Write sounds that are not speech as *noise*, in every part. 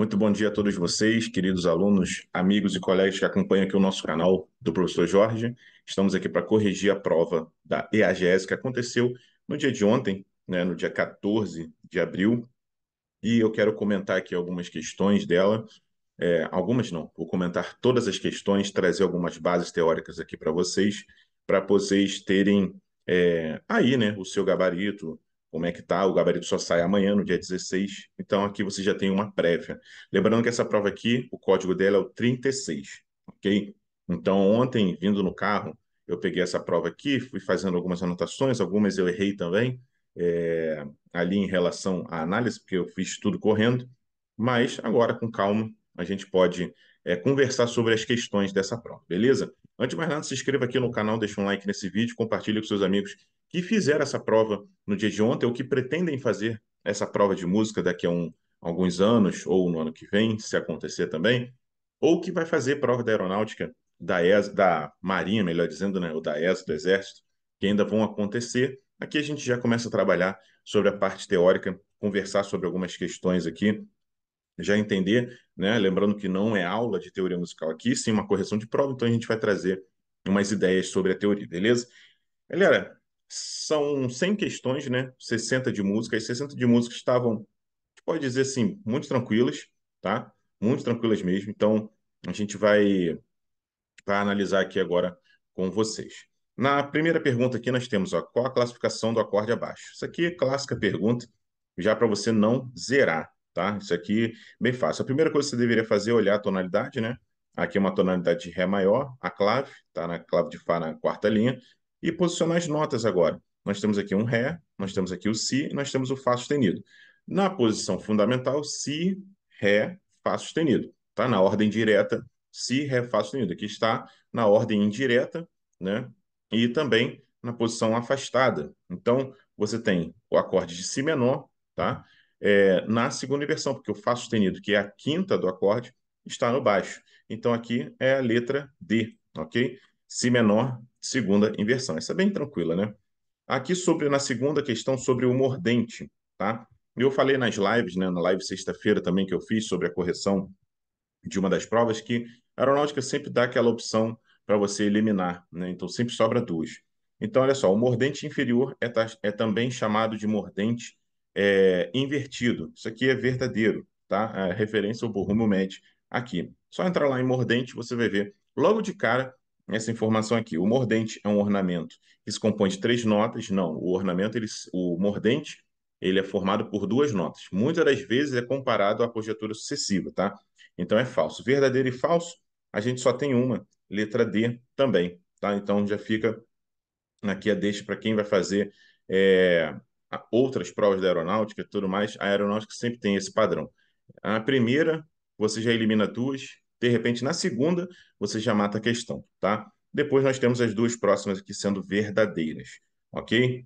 Muito bom dia a todos vocês, queridos alunos, amigos e colegas que acompanham aqui o nosso canal do professor Jorge. Estamos aqui para corrigir a prova da EAGS que aconteceu no dia de ontem, né, no dia 14 de abril. E eu quero comentar aqui algumas questões dela. É, algumas não, vou comentar todas as questões, trazer algumas bases teóricas aqui para vocês, para vocês terem é, aí né, o seu gabarito, como é que está? o gabarito só sai amanhã, no dia 16, então aqui você já tem uma prévia. Lembrando que essa prova aqui, o código dela é o 36, ok? Então ontem, vindo no carro, eu peguei essa prova aqui, fui fazendo algumas anotações, algumas eu errei também, é, ali em relação à análise, porque eu fiz tudo correndo, mas agora com calma a gente pode é, conversar sobre as questões dessa prova, beleza? Antes de mais nada, se inscreva aqui no canal, deixa um like nesse vídeo, compartilhe com seus amigos que fizeram essa prova no dia de ontem ou que pretendem fazer essa prova de música daqui a um, alguns anos ou no ano que vem, se acontecer também, ou que vai fazer prova da aeronáutica da, ES, da Marinha, melhor dizendo, né, ou da ESA, do Exército, que ainda vão acontecer. Aqui a gente já começa a trabalhar sobre a parte teórica, conversar sobre algumas questões aqui, já entender, né? Lembrando que não é aula de teoria musical aqui, sim uma correção de prova, então a gente vai trazer umas ideias sobre a teoria, beleza? Galera, são 100 questões, né? 60 de música. 60 de música estavam, pode dizer assim, muito tranquilas, tá? Muito tranquilas mesmo. Então, a gente vai, vai analisar aqui agora com vocês. Na primeira pergunta aqui, nós temos ó, qual a classificação do acorde abaixo. Isso aqui é clássica pergunta, já para você não zerar, tá? Isso aqui bem fácil. A primeira coisa que você deveria fazer é olhar a tonalidade, né? Aqui é uma tonalidade de Ré maior, a clave, tá na clave de Fá na quarta linha e posicionar as notas agora. Nós temos aqui um Ré, nós temos aqui o Si, nós temos o Fá sustenido. Na posição fundamental, Si, Ré, Fá sustenido. Tá? Na ordem direta, Si, Ré, Fá sustenido. Aqui está na ordem indireta, né? E também na posição afastada. Então, você tem o acorde de Si menor, tá? É, na segunda inversão, porque o Fá sustenido, que é a quinta do acorde, está no baixo. Então, aqui é a letra D, ok? Si menor, segunda inversão. Essa é bem tranquila, né? Aqui sobre na segunda questão sobre o mordente, tá? Eu falei nas lives, né, na live sexta-feira também que eu fiz sobre a correção de uma das provas que a aeronáutica sempre dá aquela opção para você eliminar, né? Então sempre sobra duas. Então olha só, o mordente inferior é, é também chamado de mordente é, invertido. Isso aqui é verdadeiro, tá? A é referência ao borrúmio médio aqui. Só entrar lá em mordente, você vai ver logo de cara essa informação aqui. O mordente é um ornamento que se compõe de três notas. Não, o ornamento, ele, o mordente, ele é formado por duas notas. Muitas das vezes é comparado à conjetura sucessiva, tá? Então é falso. Verdadeiro e falso, a gente só tem uma, letra D também, tá? Então já fica aqui a deixa para quem vai fazer é, outras provas da aeronáutica e tudo mais. A aeronáutica sempre tem esse padrão. A primeira, você já elimina duas, de repente, na segunda, você já mata a questão, tá? Depois nós temos as duas próximas aqui sendo verdadeiras, ok?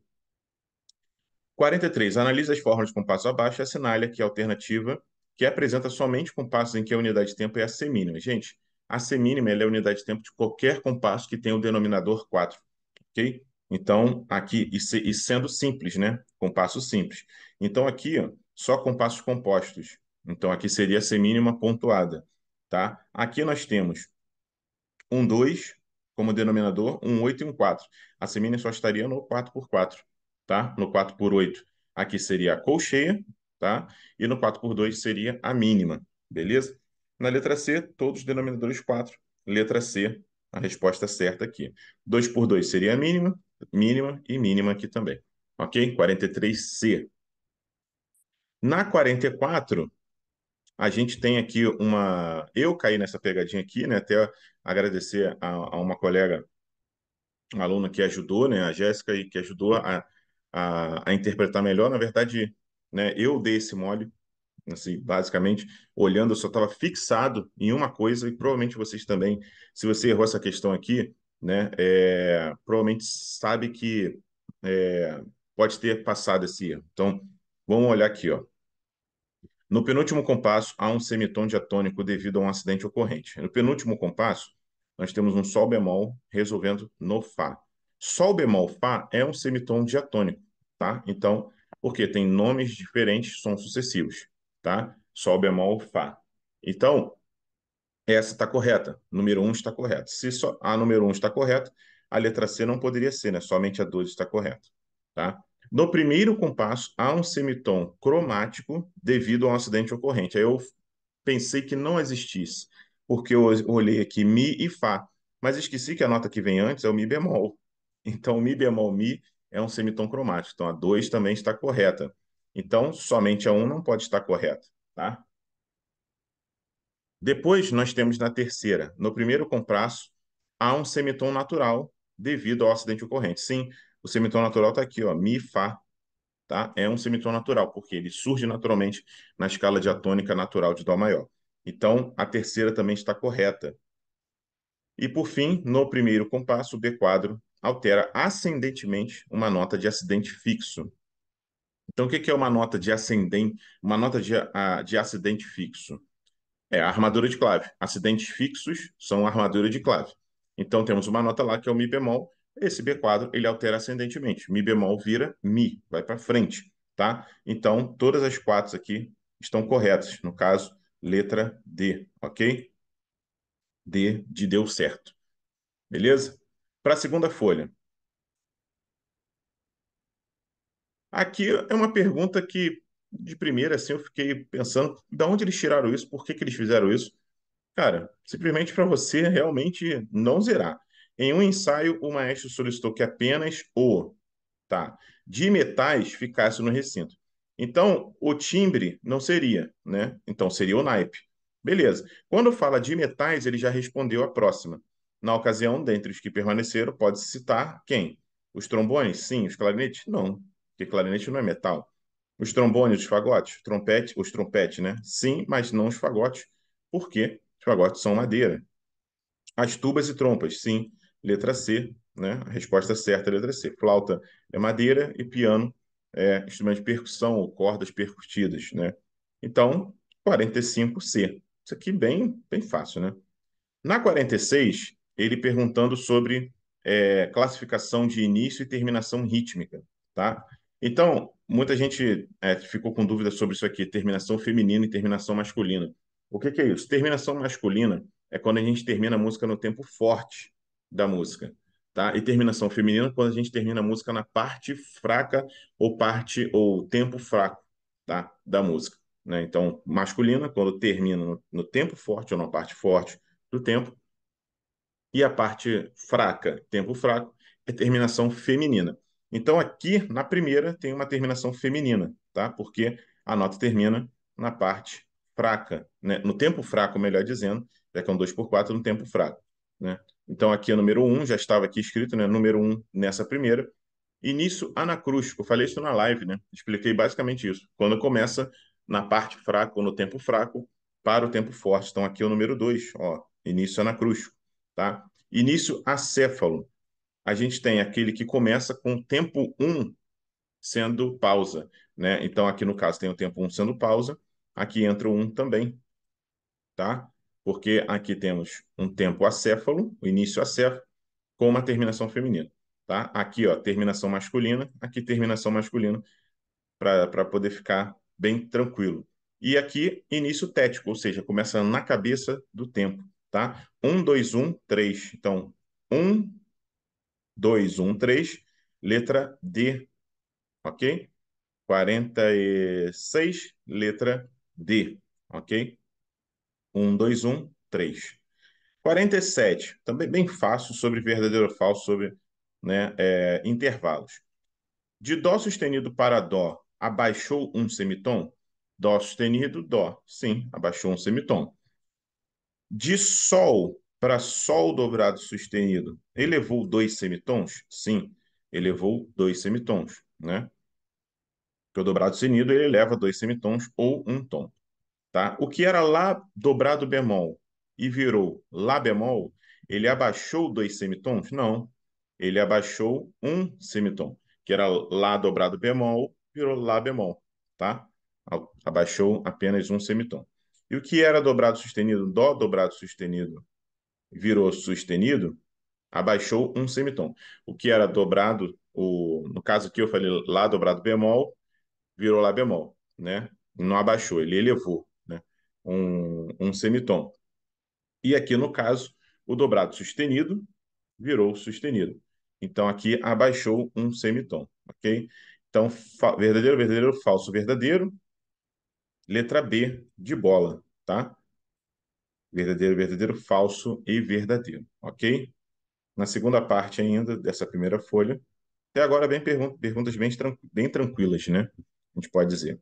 43. Analise as fórmulas com passo abaixo e assinale aqui a alternativa que apresenta somente compassos em que a unidade de tempo é a semínima. Gente, a semínima é a unidade de tempo de qualquer compasso que tenha o denominador 4, ok? Então, aqui, e, se, e sendo simples, né? Compasso simples. Então, aqui, ó, só compassos compostos. Então, aqui seria a semínima pontuada. Tá? Aqui nós temos um 2 como denominador, um 8 e um 4. A semínea só estaria no 4 por 4, tá? no 4 por 8. Aqui seria a colcheia, tá? e no 4 por 2 seria a mínima, beleza? Na letra C, todos os denominadores 4. Letra C, a resposta certa aqui. 2 por 2 seria a mínima, mínima e mínima aqui também. Ok? 43C. Na 44, a gente tem aqui uma. Eu caí nessa pegadinha aqui, né? Até agradecer a, a uma colega, uma aluna que ajudou, né? A Jéssica, e que ajudou a, a, a, interpretar melhor. Na verdade, né? Eu dei esse mole, assim, basicamente, olhando, eu só estava fixado em uma coisa, e provavelmente vocês também, se você errou essa questão aqui, né? É, provavelmente sabe que é, pode ter passado esse erro. Então, vamos olhar aqui, ó. No penúltimo compasso, há um semitom diatônico devido a um acidente ocorrente. No penúltimo compasso, nós temos um Sol bemol resolvendo no Fá. Sol bemol Fá é um semitom diatônico, tá? Então, porque tem nomes diferentes, sons sucessivos, tá? Sol bemol Fá. Então, essa está correta. Número 1 um está correto. Se só a número 1 um está correta, a letra C não poderia ser, né? Somente a 2 está correta, tá? No primeiro compasso, há um semitom cromático devido a um acidente ocorrente. Aí eu pensei que não existisse, porque eu olhei aqui Mi e Fá, mas esqueci que a nota que vem antes é o Mi bemol. *laughs* Então, Mi bemol Mi é um semitom cromático. Então, a 2 também está correta. Então, somente a 1 um não pode estar correta, tá? Depois, nós temos na terceira, no primeiro compasso, há um semitom natural devido ao acidente ocorrente. Sim, o semitom natural está aqui, ó, Mi, Fá, tá? É um semitom natural, porque ele surge naturalmente na escala diatônica natural de Dó maior. Então, a terceira também está correta. E, por fim, no primeiro compasso, o B quadro altera ascendentemente uma nota de acidente fixo. Então, o que é uma nota de ascendente, uma nota de, ah, de acidente fixo? É a armadura de clave. Acidentes fixos são armadura de clave. Então, temos uma nota lá que é o Mi bemol, esse B4 ele altera ascendentemente. Mi bemol vira Mi, vai para frente, tá? Então, todas as quatro aqui estão corretas. No caso, letra D, ok? D de deu certo. Beleza? Para a segunda folha. Aqui é uma pergunta que, de primeira, assim, eu fiquei pensando, de onde eles tiraram isso? Por que, que eles fizeram isso? Cara, simplesmente para você realmente não zerar. Em um ensaio, o maestro solicitou que apenas o tá, de metais ficasse no recinto. Então, o timbre não seria, né? Então, seria o naipe. Beleza. Quando fala de metais, ele já respondeu a próxima. Na ocasião, dentre os que permaneceram, pode-se citar quem? Os trombones? Sim. Os clarinetes? Não, porque clarinete não é metal. Os trombones, os fagotes? Trompete, os trompetes, né? Sim, mas não os fagotes, porque os fagotes são madeira. As tubas e trompas? Sim letra C, né? A resposta certa é letra C. Flauta é madeira e piano é instrumento de percussão ou cordas percutidas, né? Então, 45C. Isso aqui bem, bem fácil, né? Na 46, ele perguntando sobre é, classificação de início e terminação rítmica, tá? Então, muita gente é, ficou com dúvida sobre isso aqui, terminação feminina e terminação masculina. O que, que é isso? Terminação masculina é quando a gente termina a música no tempo forte, da música, tá? E terminação feminina quando a gente termina a música na parte fraca ou parte ou tempo fraco, tá? Da música, né? Então, masculina quando termina no, no tempo forte ou na parte forte do tempo e a parte fraca, tempo fraco, é terminação feminina. Então, aqui na primeira tem uma terminação feminina, tá? Porque a nota termina na parte fraca, né? no tempo fraco, melhor dizendo, já que é um 2 por 4 no tempo fraco. Né? Então aqui é o número 1, já estava aqui escrito, né? Número 1 nessa primeira. E nisso, anacrústico. Falei isso na live, né? Expliquei basicamente isso. Quando começa na parte fraca, no tempo fraco, para o tempo forte. Então aqui é o número 2, ó. Início anacrústico, é tá? Início acéfalo. A gente tem aquele que começa com tempo 1 um sendo pausa, né? Então aqui no caso tem o tempo 1 um sendo pausa, aqui entra o 1 um também, tá? porque aqui temos um tempo acéfalo, o início acéfalo, com uma terminação feminina. Tá? Aqui, ó, terminação masculina, aqui terminação masculina, para poder ficar bem tranquilo. E aqui, início tético, ou seja, começa na cabeça do tempo. Tá? 1, 2, 1, 3. Então, 1, 2, 1, 3, letra D, ok? 46, letra D, ok? 1, 2, 1, 3. 47, também bem fácil sobre verdadeiro ou falso, sobre né, é, intervalos. De Dó sustenido para Dó, abaixou um semitom? Dó sustenido, Dó. Sim, abaixou um semitom. De Sol para Sol dobrado sustenido, elevou dois semitons? Sim, elevou dois semitons, né? Porque o dobrado sustenido ele eleva dois semitons ou um tom. Tá? O que era Lá dobrado bemol e virou Lá bemol, ele abaixou dois semitons? Não. Ele abaixou um semitom, que era Lá dobrado bemol, virou Lá bemol. Tá? Abaixou apenas um semitom. E o que era dobrado sustenido? Dó dobrado sustenido virou sustenido, abaixou um semitom. O que era dobrado, o, no caso aqui eu falei Lá dobrado bemol, virou Lá bemol. Né? Não abaixou, ele elevou um, um semitom. E aqui, no caso, o dobrado sustenido virou sustenido. Então, aqui abaixou um semitom, ok? Então, verdadeiro, verdadeiro, falso, verdadeiro. Letra B de bola, tá? Verdadeiro, verdadeiro, falso e verdadeiro, ok? Na segunda parte ainda dessa primeira folha. Até agora, bem perguntas bem, tran bem tranquilas, né? A gente pode dizer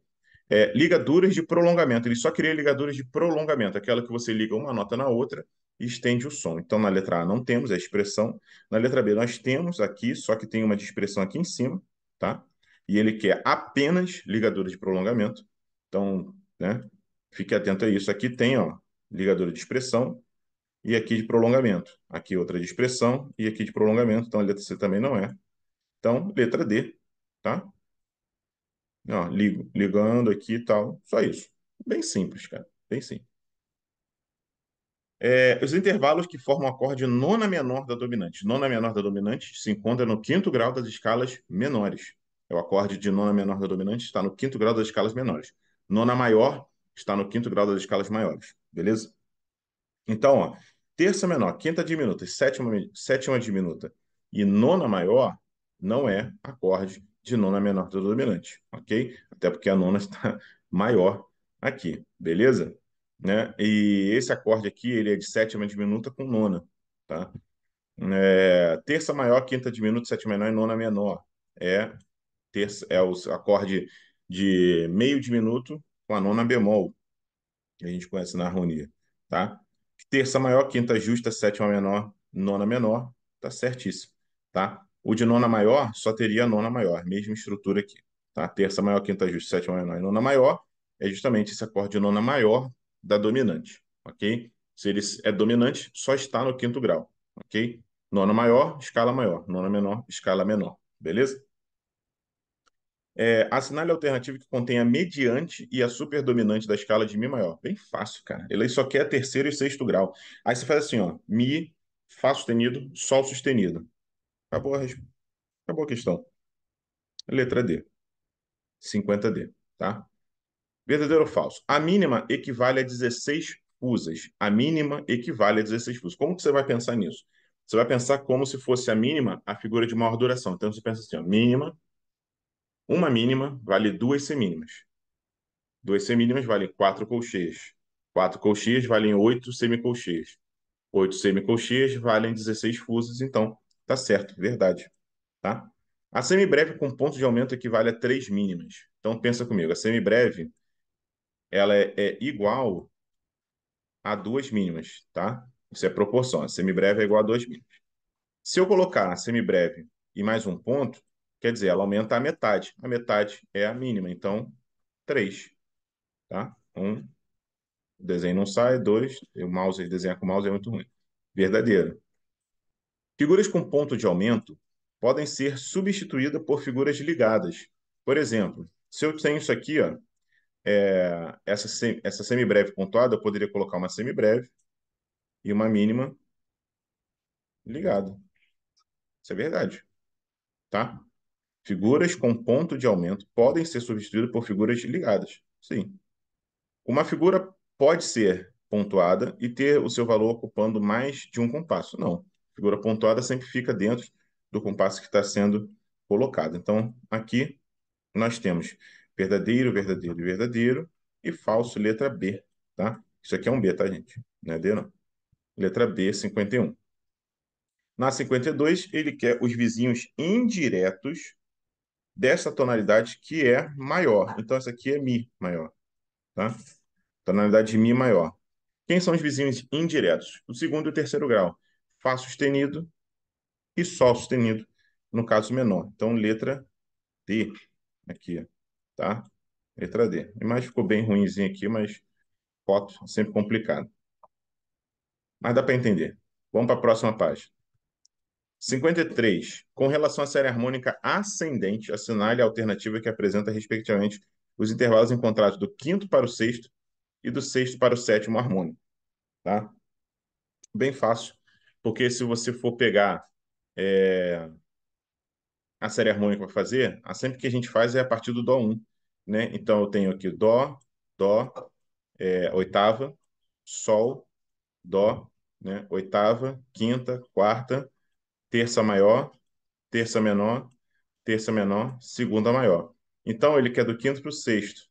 é, ligaduras de prolongamento. Ele só cria ligaduras de prolongamento, aquela que você liga uma nota na outra e estende o som. Então, na letra A não temos a expressão, na letra B nós temos aqui, só que tem uma de expressão aqui em cima, tá? E ele quer apenas ligadura de prolongamento. Então, né? Fique atento a isso. Aqui tem, ó, ligadura de expressão e aqui de prolongamento. Aqui outra de expressão e aqui de prolongamento. Então, a letra C também não é. Então, letra D, tá? Ó, ligo, ligando aqui e tal. Só isso. Bem simples, cara. Bem simples. É, os intervalos que formam acorde nona menor da dominante. Nona menor da dominante se encontra no quinto grau das escalas menores. É o acorde de nona menor da dominante está no quinto grau das escalas menores. Nona maior está no quinto grau das escalas maiores. Beleza? Então, ó, terça menor, quinta diminuta, sétima, sétima diminuta e nona maior não é acorde de nona menor do dominante, ok? Até porque a nona *laughs* está maior aqui, beleza? Né? E esse acorde aqui, ele é de sétima diminuta com nona, tá? É, terça maior, quinta diminuta, sétima menor e nona menor. É, terça, é o acorde de meio diminuto com a nona bemol, que a gente conhece na harmonia, tá? Terça maior, quinta justa, sétima menor, nona menor, tá certíssimo, tá? O de nona maior só teria a nona maior, mesma estrutura aqui. Tá? Terça maior, quinta justa, sétima menor e nona maior é justamente esse acorde de nona maior da dominante, ok? Se ele é dominante, só está no quinto grau, ok? Nona maior, escala maior. Nona menor, escala menor, beleza? É, assinale a alternativa que contém a mediante e a superdominante da escala de Mi maior. Bem fácil, cara. Ele só quer terceiro e sexto grau. Aí você faz assim, ó. Mi, Fá sustenido, Sol sustenido. Acabou a, res... Acabou a questão. Letra D. 50D, tá? Verdadeiro ou falso? A mínima equivale a 16 fusas. A mínima equivale a 16 fusas. Como que você vai pensar nisso? Você vai pensar como se fosse a mínima a figura de maior duração. Então, você pensa assim, ó, mínima, uma mínima vale duas semínimas. Duas semínimas valem quatro colcheias. Quatro colcheias valem oito semicolcheias. Oito semicolcheias valem 16 fusas, então Tá certo, verdade. Tá? A semibreve com ponto de aumento equivale a três mínimas. Então pensa comigo, a semibreve ela é, é igual a duas mínimas, tá? Isso é proporção. A semibreve é igual a duas mínimas. Se eu colocar a semibreve e mais um ponto, quer dizer, ela aumenta a metade. A metade é a mínima, então 3. Tá? um, o desenho não sai. dois o mouse, desenhar com o mouse é muito ruim. Verdadeiro. Figuras com ponto de aumento podem ser substituídas por figuras ligadas. Por exemplo, se eu tenho isso aqui, ó, é, essa, sem, essa semibreve pontuada, eu poderia colocar uma semibreve e uma mínima ligada. Isso é verdade. Tá? Figuras com ponto de aumento podem ser substituídas por figuras ligadas. Sim. Uma figura pode ser pontuada e ter o seu valor ocupando mais de um compasso. Não figura pontuada sempre fica dentro do compasso que está sendo colocado. Então, aqui nós temos verdadeiro, verdadeiro e verdadeiro, e falso, letra B, tá? Isso aqui é um B, tá, gente? Não é D, não. Letra B, 51. Na 52, ele quer os vizinhos indiretos dessa tonalidade que é maior. Então, essa aqui é Mi maior, tá? Tonalidade Mi maior. Quem são os vizinhos indiretos? O segundo e o terceiro grau. Fá sustenido e Sol sustenido, no caso menor. Então, letra D aqui, tá? Letra D. A imagem ficou bem ruimzinha aqui, mas foto é sempre complicado. Mas dá para entender. Vamos para a próxima página. 53. Com relação à série harmônica ascendente, assinale a alternativa que apresenta, respectivamente, os intervalos encontrados do quinto para o sexto e do sexto para o sétimo harmônico. Tá? Bem fácil. Porque se você for pegar é, a série harmônica para fazer, a sempre que a gente faz é a partir do Dó 1. Né? Então, eu tenho aqui Dó, Dó, é, oitava, Sol, Dó, né? oitava, quinta, quarta, terça maior, terça menor, terça menor, segunda maior. Então, ele quer do quinto para o sexto.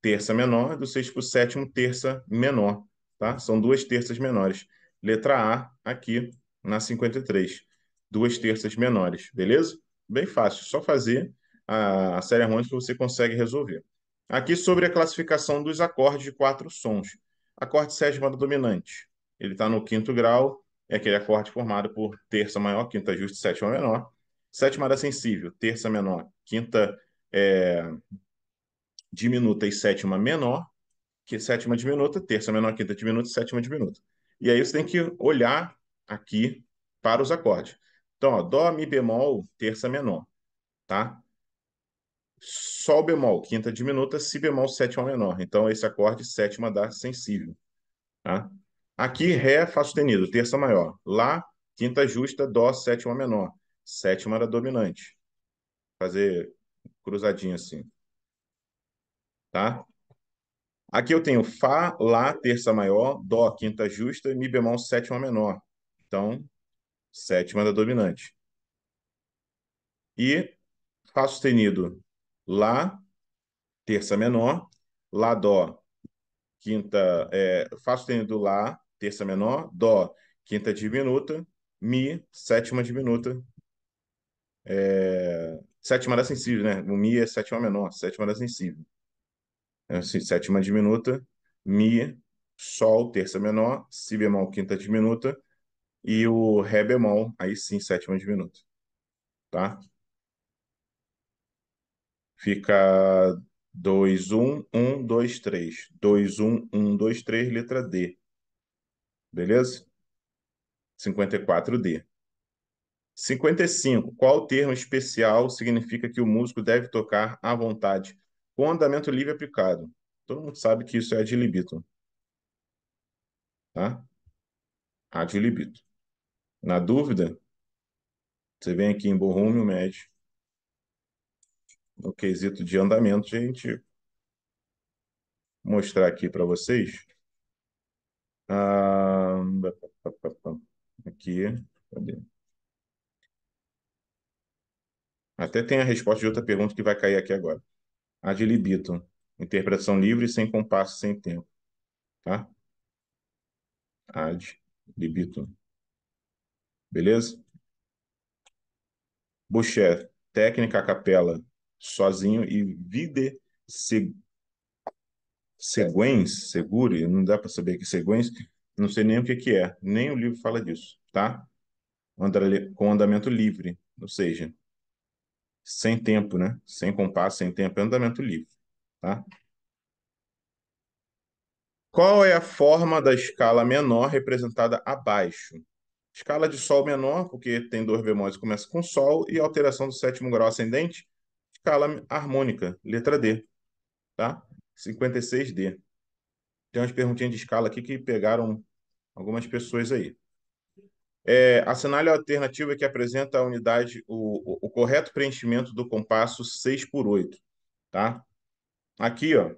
Terça menor, do sexto para o sétimo, terça menor. Tá? São duas terças menores. Letra A aqui na 53. Duas terças menores, beleza? Bem fácil, só fazer a série harmônica que você consegue resolver. Aqui sobre a classificação dos acordes de quatro sons. Acorde sétima do dominante. Ele está no quinto grau, é aquele acorde formado por terça maior, quinta justa e sétima menor. Sétima da sensível, terça menor, quinta é, diminuta e sétima menor, que sétima diminuta, terça menor, quinta diminuta e sétima diminuta. E aí você tem que olhar aqui para os acordes. Então, ó, Dó, Mi bemol, terça menor, tá? Sol bemol, quinta diminuta, Si bemol, sétima menor. Então, esse acorde sétima dá sensível, tá? Aqui, Ré, Fá sustenido, terça maior. Lá, quinta justa, Dó, sétima menor. Sétima era dominante. Fazer cruzadinha assim, tá? Aqui eu tenho Fá, Lá, terça maior, Dó, quinta justa, Mi bemol, sétima menor. Então, sétima da dominante. E Fá sustenido, Lá, terça menor, Lá, Dó, quinta, é, Fá sustenido, Lá, terça menor, Dó, quinta diminuta, Mi, sétima diminuta, é, sétima da sensível, né? O Mi é sétima menor, sétima da sensível. É assim, sétima diminuta, Mi, Sol, terça menor, Si bemol, quinta diminuta, e o Ré bemol, aí sim, sétima diminuta. Tá? Fica 2, 1, 1, 2, 3. 2, 1, 1, 2, 3, letra D. Beleza? 54D. 55. Qual termo especial significa que o músico deve tocar à vontade com andamento livre aplicado. Todo mundo sabe que isso é ad libito Tá? Ad libito Na dúvida, você vem aqui em Borromeo Médio. No quesito de andamento, gente, mostrar aqui para vocês. Ah, aqui, cadê? Até tem a resposta de outra pergunta que vai cair aqui agora. Ad libitum. Interpretação livre, sem compasso, sem tempo. Tá? Ad libitum. Beleza? Boucher, técnica a capela sozinho e vide se, seguens, segure, não dá para saber que seguens, não sei nem o que que é, nem o livro fala disso, tá? Andra, com andamento livre, ou seja, sem tempo, né? Sem compasso, sem tempo, é andamento livre, tá? Qual é a forma da escala menor representada abaixo? Escala de Sol menor, porque tem dois bemóis e começa com Sol, e alteração do sétimo grau ascendente, escala harmônica, letra D, tá? 56D. Tem umas perguntinhas de escala aqui que pegaram algumas pessoas aí. É, assinale a alternativa é que apresenta a unidade, o, o, o correto preenchimento do compasso 6 por 8, tá? Aqui, ó,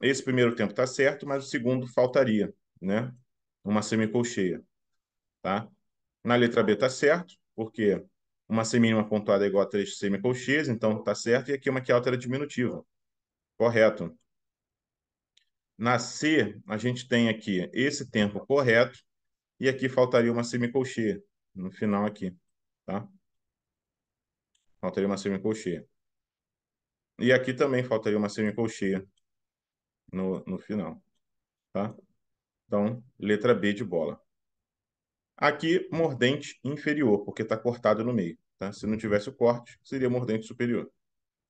esse primeiro tempo tá certo, mas o segundo faltaria, né? Uma semicolcheia, tá? Na letra B tá certo, porque uma semínima pontuada é igual a três semicolcheias, então tá certo, e aqui uma que altera diminutiva, correto. Na C, a gente tem aqui esse tempo correto, e aqui faltaria uma semicolcheia no final aqui, tá? Faltaria uma semicolcheia. E aqui também faltaria uma semicolcheia no, no final, tá? Então, letra B de bola. Aqui, mordente inferior, porque está cortado no meio, tá? Se não tivesse o corte, seria mordente superior,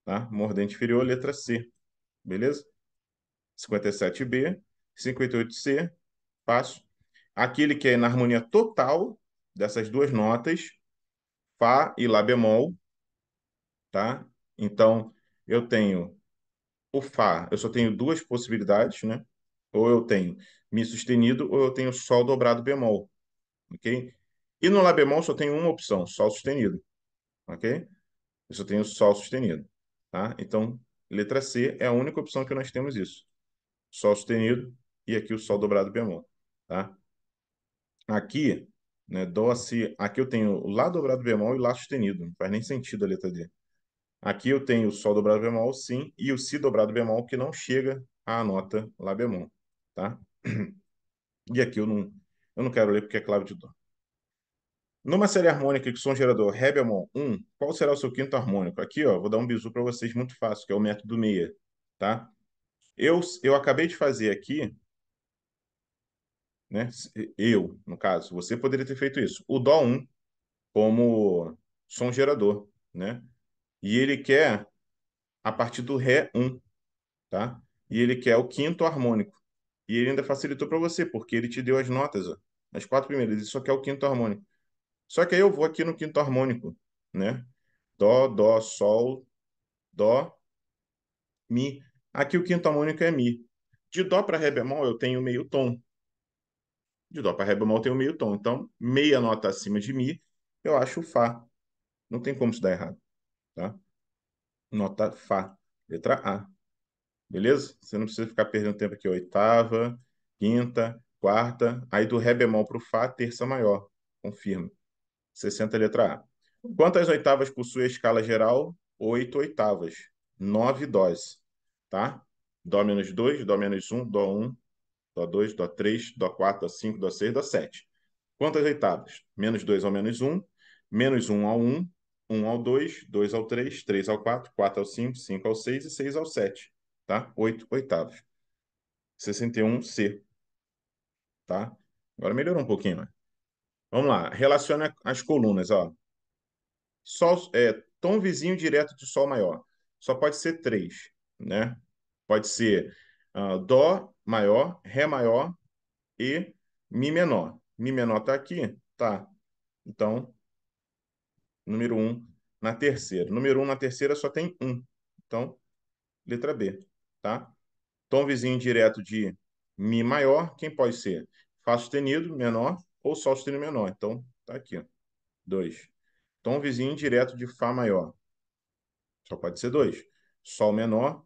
tá? Mordente inferior, letra C, beleza? 57B, 58C, passo aquele que é na harmonia total dessas duas notas, Fá e Lá bemol, tá? Então, eu tenho o Fá, eu só tenho duas possibilidades, né? Ou eu tenho Mi sustenido, ou eu tenho Sol dobrado bemol, ok? E no Lá bemol só tenho uma opção, Sol sustenido, ok? Eu só tenho Sol sustenido, tá? Então, letra C é a única opção que nós temos isso. Sol sustenido e aqui o Sol dobrado bemol, tá? Aqui, né, dó, si, aqui eu tenho lá dobrado bemol e lá sustenido, não faz nem sentido a letra D. Aqui eu tenho o sol dobrado bemol, sim, e o si dobrado bemol que não chega à nota lá bemol, tá? E aqui eu não, eu não quero ler porque é clave de dó. Numa série harmônica que som gerador Ré bemol 1, qual será o seu quinto harmônico? Aqui, ó, vou dar um bizu para vocês muito fácil, que é o método meia, tá? Eu, eu acabei de fazer aqui né? Eu, no caso, você poderia ter feito isso. O Dó 1 como som gerador, né? E ele quer a partir do Ré 1, tá? E ele quer o quinto harmônico. E ele ainda facilitou para você, porque ele te deu as notas, ó, as quatro primeiras, ele só quer o quinto harmônico. Só que aí eu vou aqui no quinto harmônico, né? Dó, Dó, Sol, Dó, Mi. Aqui o quinto harmônico é Mi. De Dó para Ré bemol eu tenho meio tom, de Dó para Ré bemol tem o meio tom. Então, meia nota acima de Mi, eu acho Fá. Não tem como se dar errado, tá? Nota Fá, letra A. Beleza? Você não precisa ficar perdendo tempo aqui. Oitava, quinta, quarta. Aí do Ré bemol para o Fá, terça maior. Confirma. 60, letra A. Quantas oitavas possui a escala geral? Oito oitavas. Nove doses. tá? Dó menos 2, Dó menos 1, um, Dó 1, um, Dó 2, Dó 3, Dó 4, Dó 5, Dó 6, Dó 7. Quantas oitavas? Menos 2 ao menos 1, menos 1 ao 1, 1 ao 2, 2 ao 3, 3 ao 4, 4 ao 5, 5 ao 6 e 6 ao 7, tá? 8 oitavas. 61C, tá? Agora melhorou um pouquinho, né? Vamos lá, relaciona as colunas, ó. Sol, é, tom vizinho direto de Sol maior. Só pode ser 3, né? Pode ser uh, Dó maior, Ré maior e Mi menor. Mi menor está aqui? Tá. Então, número 1 um na terceira. Número 1 um na terceira só tem 1. Um. Então, letra B, tá? Tom vizinho direto de Mi maior, quem pode ser? Fá sustenido menor ou Sol sustenido menor. Então, tá aqui. 2. Tom vizinho direto de Fá maior. Só pode ser 2. Sol menor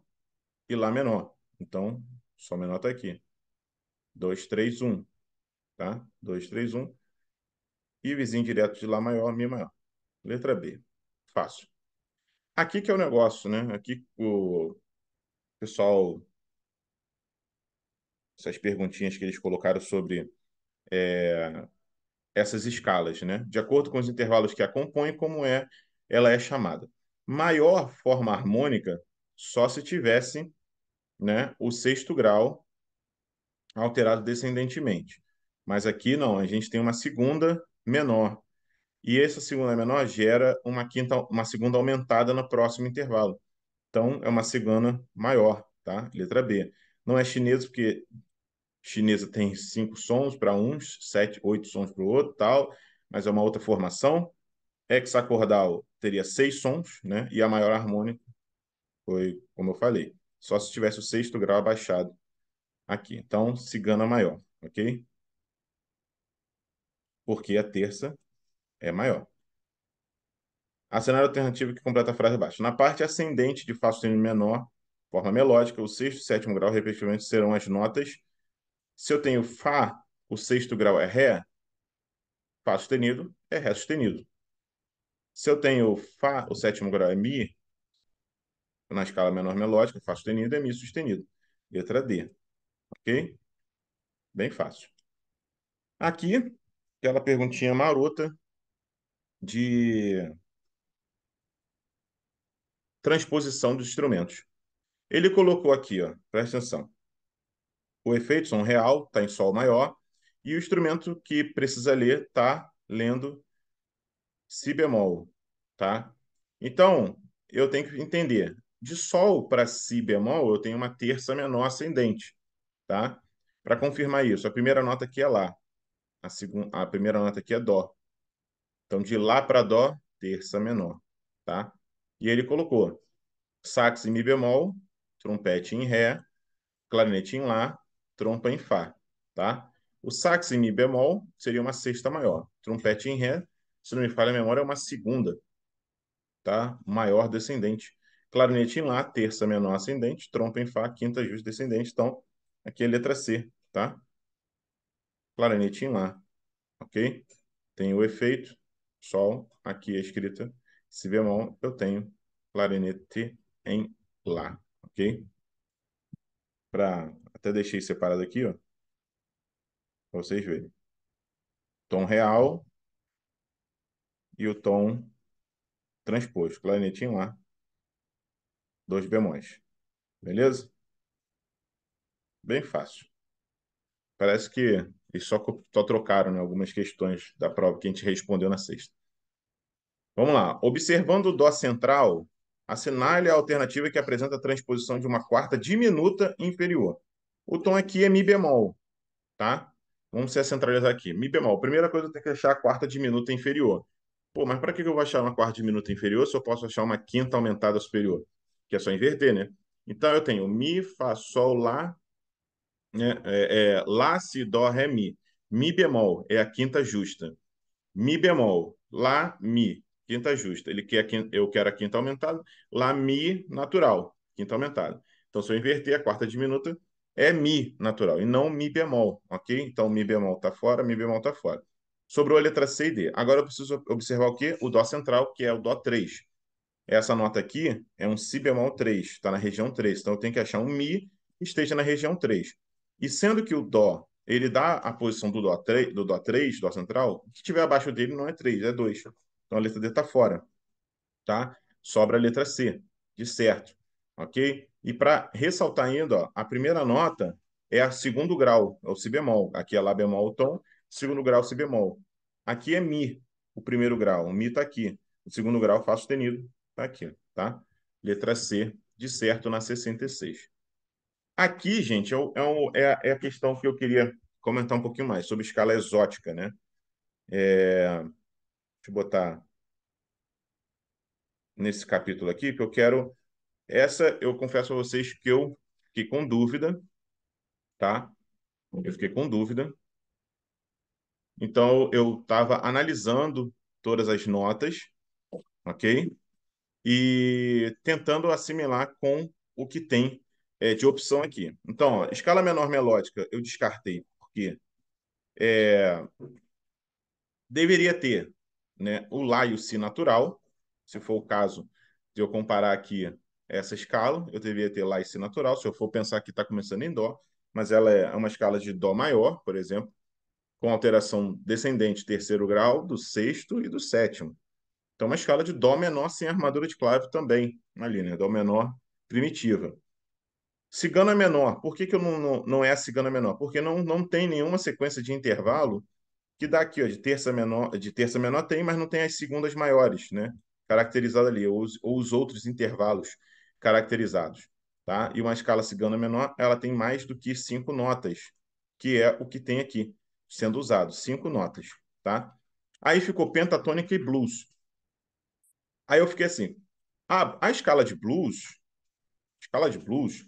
e Lá menor. Então, Sol menor está aqui. 2, 3, 1. Tá? 2, 3, 1. E vizinho direto de Lá maior, Mi maior. Letra B. Fácil. Aqui que é o negócio, né? Aqui o pessoal. Essas perguntinhas que eles colocaram sobre é, essas escalas, né? De acordo com os intervalos que a compõem, como é, ela é chamada. Maior forma harmônica só se tivessem né, o sexto grau alterado descendentemente. Mas aqui não, a gente tem uma segunda menor. E essa segunda menor gera uma quinta, uma segunda aumentada no próximo intervalo. Então é uma segunda maior, tá? Letra B. Não é chinesa porque chinesa tem cinco sons para uns, sete, oito sons para o outro, tal, mas é uma outra formação. Hexacordal teria seis sons, né? E a maior harmônica foi como eu falei. Só se tivesse o sexto grau abaixado aqui. Então, cigana maior, ok? Porque a terça é maior. A cenário alternativo que completa a frase abaixo. Na parte ascendente de Fá sustenido menor, forma melódica, o sexto e sétimo grau, respectivamente, serão as notas. Se eu tenho Fá, o sexto grau é Ré, Fá sustenido é Ré sustenido. Se eu tenho Fá, o sétimo grau é Mi, na escala menor melódica, Fá sustenido é Mi sustenido. Letra D. Ok? Bem fácil. Aqui, aquela perguntinha marota de transposição dos instrumentos. Ele colocou aqui, ó, presta atenção. O efeito som real está em Sol maior e o instrumento que precisa ler está lendo Si bemol, tá? Então, eu tenho que entender de Sol para Si bemol, eu tenho uma terça menor ascendente, tá? Para confirmar isso, a primeira nota aqui é Lá, a, segunda, a primeira nota aqui é Dó. Então, de Lá para Dó, terça menor, tá? E ele colocou sax em Mi bemol, trompete em Ré, clarinete em Lá, trompa em Fá, tá? O sax em Mi bemol seria uma sexta maior, trompete em Ré, se não me falha a memória, é uma segunda, tá? Maior descendente clarinete em Lá, terça menor ascendente, trompa em Fá, quinta justa descendente. Então, aqui é letra C, tá? Clarinete em Lá, ok? Tem o efeito, Sol, aqui é escrita, Si bemol, eu tenho clarinete em Lá, ok? Pra... Até deixei separado aqui, ó, pra vocês verem. Tom real e o tom transposto, clarinete em Lá, dois bemões. Beleza? Bem fácil. Parece que eles só, só trocaram né, algumas questões da prova que a gente respondeu na sexta. Vamos lá. Observando o dó central, assinale a alternativa que apresenta a transposição de uma quarta diminuta inferior. O tom aqui é Mi bemol, tá? Vamos se centralizar aqui. Mi bemol. Primeira coisa, eu tenho que achar a quarta diminuta inferior. Pô, mas para que eu vou achar uma quarta diminuta inferior se eu posso achar uma quinta aumentada superior? que é só inverter, né? Então, eu tenho Mi, Fá, Sol, Lá, né? É, é, lá, Si, Dó, Ré, Mi. Mi bemol é a quinta justa. Mi bemol, Lá, Mi, quinta justa. Ele quer quinta, eu quero a quinta aumentada, Lá, Mi natural, quinta aumentada. Então, se eu inverter a quarta diminuta, é Mi natural e não Mi bemol, ok? Então, Mi bemol está fora, Mi bemol está fora. Sobrou a letra C e D. Agora eu preciso observar o quê? O Dó central, que é o Dó 3. Essa nota aqui é um Si bemol 3, está na região 3. Então, eu tenho que achar um Mi que esteja na região 3. E sendo que o Dó, ele dá a posição do Dó 3, do Dó, 3, dó central, o que estiver abaixo dele não é 3, é 2. Então, a letra D está fora, tá? Sobra a letra C, de certo, ok? E para ressaltar ainda, ó, a primeira nota é a segundo grau, é o Si bemol. Aqui é Lá bemol, o tom, segundo grau, Si bemol. Aqui é Mi, o primeiro grau, o Mi está aqui. O segundo grau, Fá sustenido, Está aqui, tá? Letra C, de certo, na 66. Aqui, gente, é, é, é, é a questão que eu queria comentar um pouquinho mais, sobre escala exótica, né? É, deixa eu botar nesse capítulo aqui, que eu quero... Essa, eu confesso a vocês que eu fiquei com dúvida, tá? Eu fiquei com dúvida. Então, eu estava analisando todas as notas, ok? e tentando assimilar com o que tem é, de opção aqui. Então, ó, escala menor melódica eu descartei, porque é, deveria ter né, o Lá e o Si natural, se for o caso de eu comparar aqui essa escala, eu deveria ter Lá e Si natural, se eu for pensar que está começando em Dó, mas ela é uma escala de Dó maior, por exemplo, com alteração descendente terceiro grau, do sexto e do sétimo. Então, uma escala de Dó menor sem armadura de clave também, ali, né? Dó menor primitiva. Cigana menor. Por que, que eu não, não, não é a cigana menor? Porque não, não tem nenhuma sequência de intervalo que dá aqui, ó, de terça menor, de terça menor tem, mas não tem as segundas maiores, né? Caracterizada ali, ou os, ou os outros intervalos caracterizados, tá? E uma escala cigana menor, ela tem mais do que cinco notas, que é o que tem aqui sendo usado, cinco notas, tá? Aí ficou pentatônica e blues. Aí eu fiquei assim, ah, a escala de blues, escala de blues,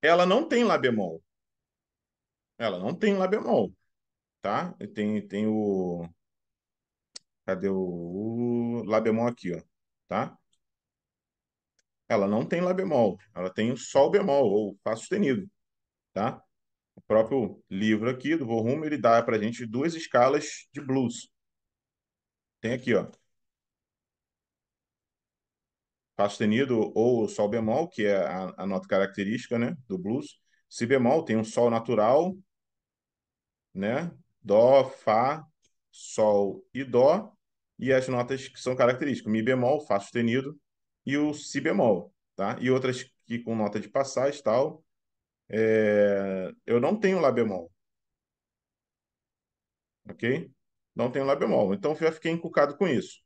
ela não tem lá bemol. Ela não tem lá bemol, tá? Tem, tem o... Cadê o... o lá bemol aqui, ó, tá? Ela não tem lá bemol, ela tem o sol bemol, ou fá sustenido, tá? O próprio livro aqui do Volume, ele dá pra gente duas escalas de blues. Tem aqui, ó, Fá sustenido ou Sol bemol, que é a, a, nota característica né, do blues. Si bemol tem um Sol natural, né? Dó, Fá, Sol e Dó. E as notas que são características, Mi bemol, Fá sustenido e o Si bemol, tá? E outras que com nota de passagem tal. É... Eu não tenho Lá bemol. Ok? Não tenho Lá bemol. Então eu já fiquei encucado com isso.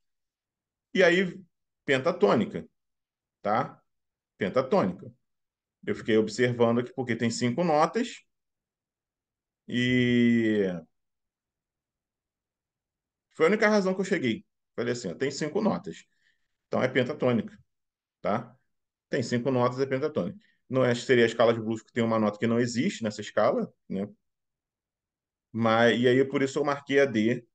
E aí pentatônica tá? Pentatônica. Eu fiquei observando aqui porque tem cinco notas e foi a única razão que eu cheguei. Falei assim, ó, tem cinco notas, então é pentatônica, tá? Tem cinco notas, é pentatônica. Não é, seria a escala de blues que tem uma nota que não existe nessa escala, né? Mas, e aí, por isso, eu marquei a D,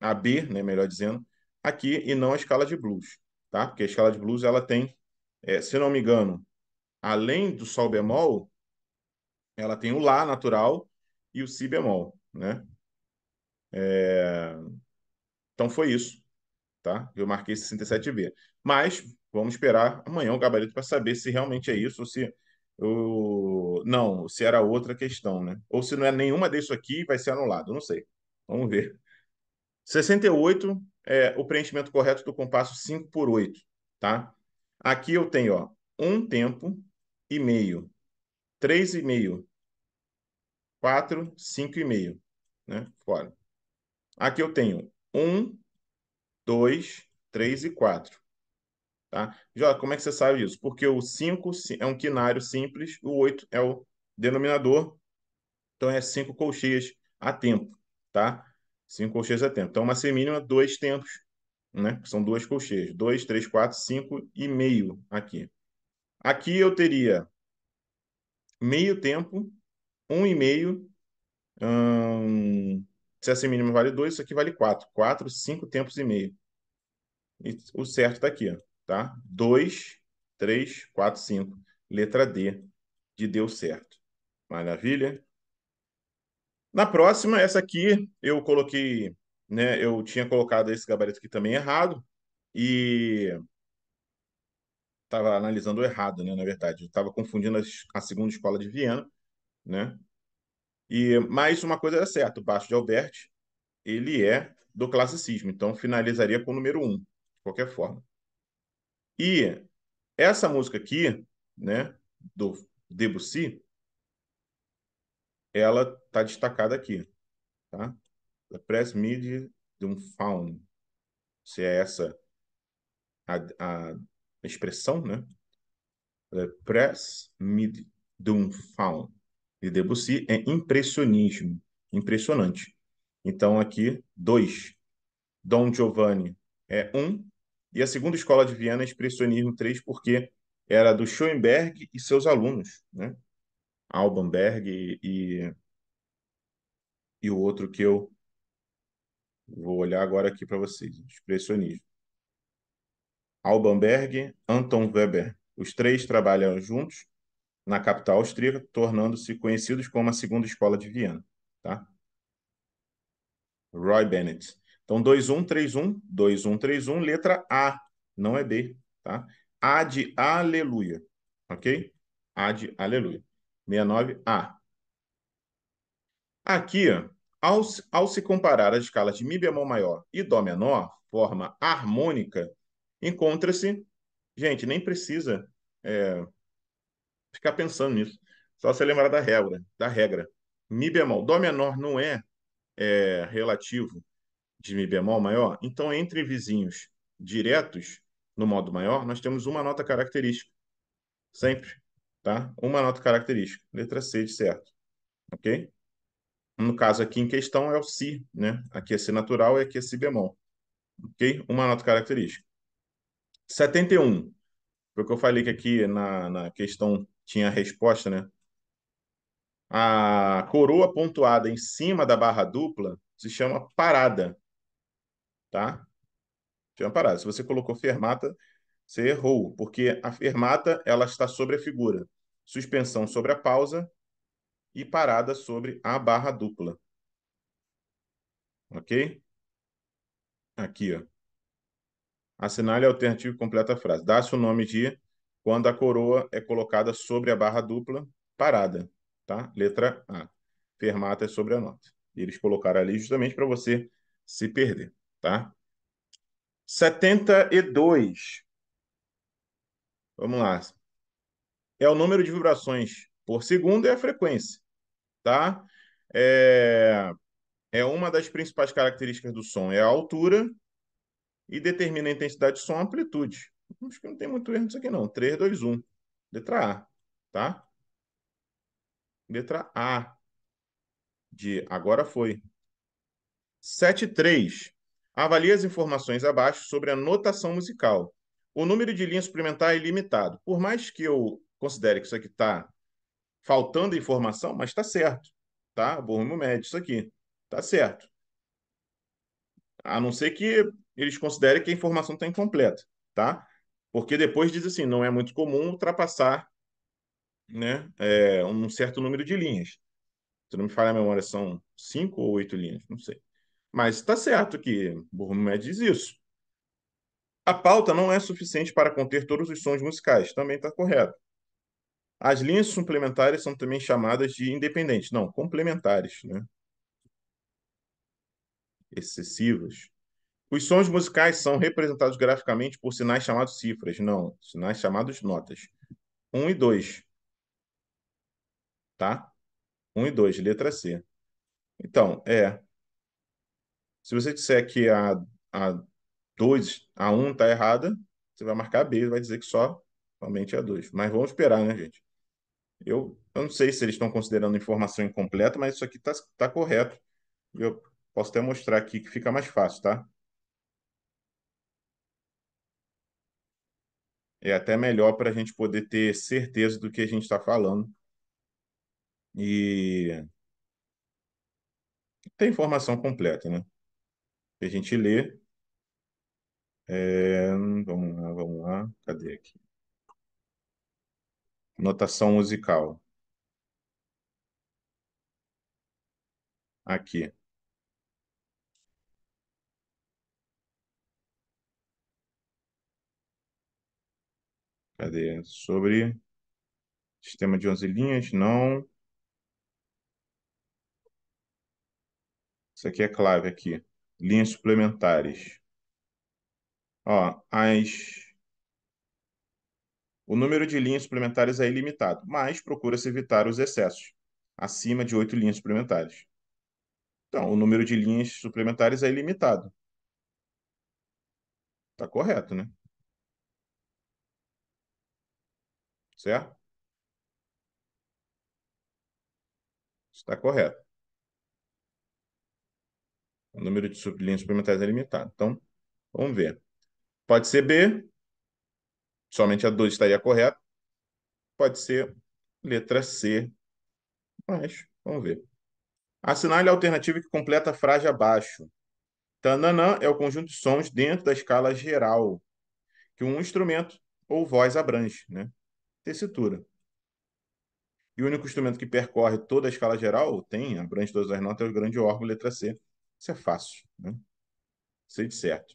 a B, né, melhor dizendo, aqui e não a escala de blues, tá? Porque a escala de blues ela tem é, se não me engano, além do Sol bemol, ela tem o Lá natural e o Si bemol, né? É... Então foi isso, tá? Eu marquei 67B. Mas vamos esperar amanhã o gabarito para saber se realmente é isso ou se eu... não, se era outra questão, né? Ou se não é nenhuma disso aqui vai ser anulado, não sei. Vamos ver. 68 é o preenchimento correto do compasso 5 por 8, tá? Aqui eu tenho, ó, um tempo e meio, três e meio, quatro, cinco e meio, né? Fora. Aqui eu tenho um, dois, três e quatro. Tá? Já, como é que você sabe disso? Porque o 5 é um quinário simples, o 8 é o denominador, então é 5 colcheias a tempo, tá? 5 colcheias a tempo. Então, uma semínima, dois tempos, né? São duas colcheias, 2, 3, 4, 5 e meio aqui. Aqui eu teria meio tempo, 1,5, um se essa mínima vale 2, isso aqui vale 4. 4, 5 tempos e meio. E o certo está aqui, ó, tá? 2, 3, 4, 5. Letra D, de deu certo. Maravilha? Na próxima, essa aqui eu coloquei né? Eu tinha colocado esse gabarito aqui também errado e estava analisando errado, né? Na verdade, eu estava confundindo a segunda escola de Viena, né? E mais uma coisa era certa, o Baixo de Alberti, ele é do classicismo, então finalizaria com o número um, de qualquer forma. E essa música aqui, né, do Debussy, ela tá destacada aqui, tá? La press media d'un faun. Se é essa a, a expressão, né? Le press media d'un faun. De Debussy é impressionismo. Impressionante. Então, aqui, dois. Dom Giovanni é um. E a segunda escola de Viena é Expressionismo três porque era do Schoenberg e seus alunos, né? Albanberg e, e, e o outro que eu Vou olhar agora aqui para vocês. Expressionismo. Albanberg, Anton Weber. Os três trabalham juntos na capital austríaca, tornando-se conhecidos como a segunda escola de Viena. Tá? Roy Bennett. Então, 2131, 2131, letra A, não é B. Tá? A de aleluia. Ok? A de aleluia. 69A. Aqui, ó, ao, ao se comparar as escalas de Mi bemol maior e Dó menor, forma harmônica, encontra-se. Gente, nem precisa é, ficar pensando nisso. Só você lembrar da regra, da regra. Mi bemol, Dó menor não é, é relativo de Mi bemol maior. Então, entre vizinhos diretos, no modo maior, nós temos uma nota característica. Sempre, tá? Uma nota característica. Letra C de certo. Ok? No caso aqui em questão é o si, né? Aqui é si natural e aqui é si bemol. Ok? Uma nota característica. 71. Porque eu falei que aqui na, na questão tinha a resposta, né? A coroa pontuada em cima da barra dupla se chama parada, tá? Se chama parada. Se você colocou fermata, você errou, porque a fermata ela está sobre a figura. Suspensão sobre a pausa e parada sobre a barra dupla. Ok? Aqui, ó. Assinale a alternativa e completa a frase. Dá-se o nome de quando a coroa é colocada sobre a barra dupla parada, tá? Letra A. Fermata é sobre a nota. Eles colocaram ali justamente para você se perder, tá? 72. Vamos lá. É o número de vibrações por segundo e a frequência tá? É, é uma das principais características do som, é a altura e determina a intensidade do som, amplitude. Acho que não tem muito erro nisso aqui não. 3, 2, 1. Letra A, tá? Letra A de agora foi. 3. Avalie as informações abaixo sobre a notação musical. O número de linhas suplementar é ilimitado. Por mais que eu considere que isso aqui está faltando informação, mas está certo, tá? Borromeu mede isso aqui, está certo. A não ser que eles considerem que a informação está incompleta, tá? Porque depois diz assim, não é muito comum ultrapassar né, é, um certo número de linhas. Se não me falha a memória, são cinco ou oito linhas, não sei. Mas está certo que Borromeu diz isso. A pauta não é suficiente para conter todos os sons musicais, também está correto. As linhas suplementares são também chamadas de independentes, não, complementares, né? Excessivas. Os sons musicais são representados graficamente por sinais chamados cifras, não, sinais chamados notas. 1 um e 2. Tá? 1 um e 2, letra C. Então, é. Se você disser que a, a 2, a 1 um está errada, você vai marcar B, vai dizer que só somente a é 2. Mas vamos esperar, né, gente? Eu, eu não sei se eles estão considerando informação incompleta, mas isso aqui está tá correto. Eu posso até mostrar aqui que fica mais fácil, tá? É até melhor para a gente poder ter certeza do que a gente está falando. E tem informação completa, né? A gente lê. É... Vamos lá, vamos lá. Cadê aqui? notação musical. Aqui. Cadê? Sobre sistema de 11 linhas, não. Isso aqui é clave aqui. Linhas suplementares. Ó, as o número de linhas suplementares é ilimitado, mas procura-se evitar os excessos, acima de oito linhas suplementares. Então, o número de linhas suplementares é ilimitado. Está correto, né? Certo? Está correto. O número de linhas suplementares é limitado. Então, vamos ver. Pode ser B, somente a 2 estaria correta. Pode ser letra C, mas vamos ver. Assinale a alternativa que completa a frase abaixo. Tananã é o conjunto de sons dentro da escala geral que um instrumento ou voz abrange, né? Tessitura. E o único instrumento que percorre toda a escala geral, ou tem, abrange todas as notas, é o grande órgão, letra C. Isso é fácil, né? Sei de certo.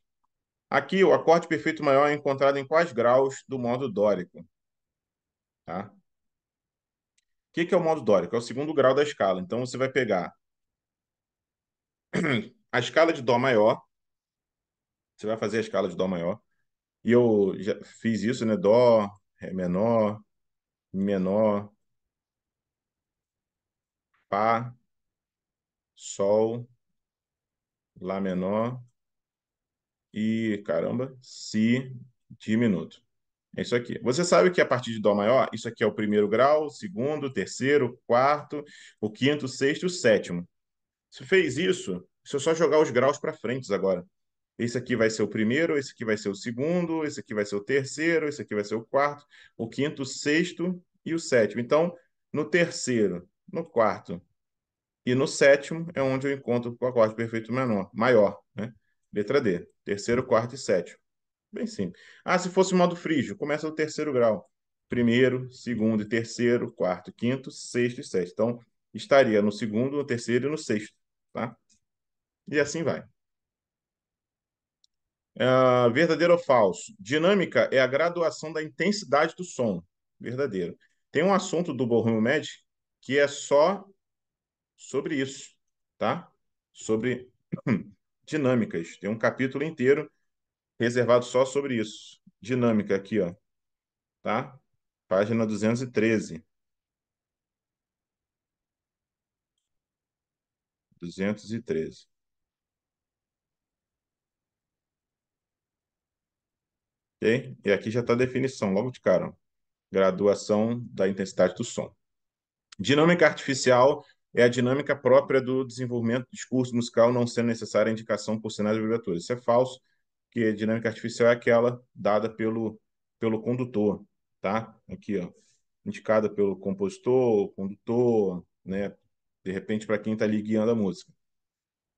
Aqui, o acorde perfeito maior é encontrado em quais graus do modo dórico? Tá? O que, que é o modo dórico? É o segundo grau da escala. Então, você vai pegar *clears throat* a escala de Dó maior. Você vai fazer a escala de Dó maior. E eu já fiz isso, né? Dó, Ré menor, Mi menor, Fá, Sol, Lá menor, e caramba, si diminuto. É isso aqui. Você sabe que a partir de Dó maior, isso aqui é o primeiro grau, segundo, terceiro, quarto, o quinto, sexto e o sétimo. Se fez isso, se eu só jogar os graus para frente agora. Esse aqui vai ser o primeiro, esse aqui vai ser o segundo, esse aqui vai ser o terceiro, esse aqui vai ser o quarto, o quinto, o sexto e o sétimo. Então, no terceiro, no quarto e no sétimo é onde eu encontro o acorde perfeito menor, maior, né? Letra D. Terceiro, quarto e sétimo. Bem simples. Ah, se fosse modo frígio, começa no terceiro grau. Primeiro, segundo e terceiro, quarto, quinto, sexto e sétimo. Então, estaria no segundo, no terceiro e no sexto, tá? E assim vai. Uh, verdadeiro ou falso? Dinâmica é a graduação da intensidade do som. Verdadeiro. Tem um assunto do Borromeo Magic que é só sobre isso, tá? Sobre *clears throat* dinâmicas. Tem um capítulo inteiro reservado só sobre isso. Dinâmica aqui, ó. Tá? Página 213. 213. Ok? E aqui já está a definição, logo de cara. Graduação da intensidade do som. Dinâmica artificial é a dinâmica própria do desenvolvimento do discurso musical, não sendo necessária a indicação por sinais vibratórios. Isso é falso, que a dinâmica artificial é aquela dada pelo, pelo condutor, tá? Aqui, ó, indicada pelo compositor, condutor, né? De repente, para quem está ali guiando a música.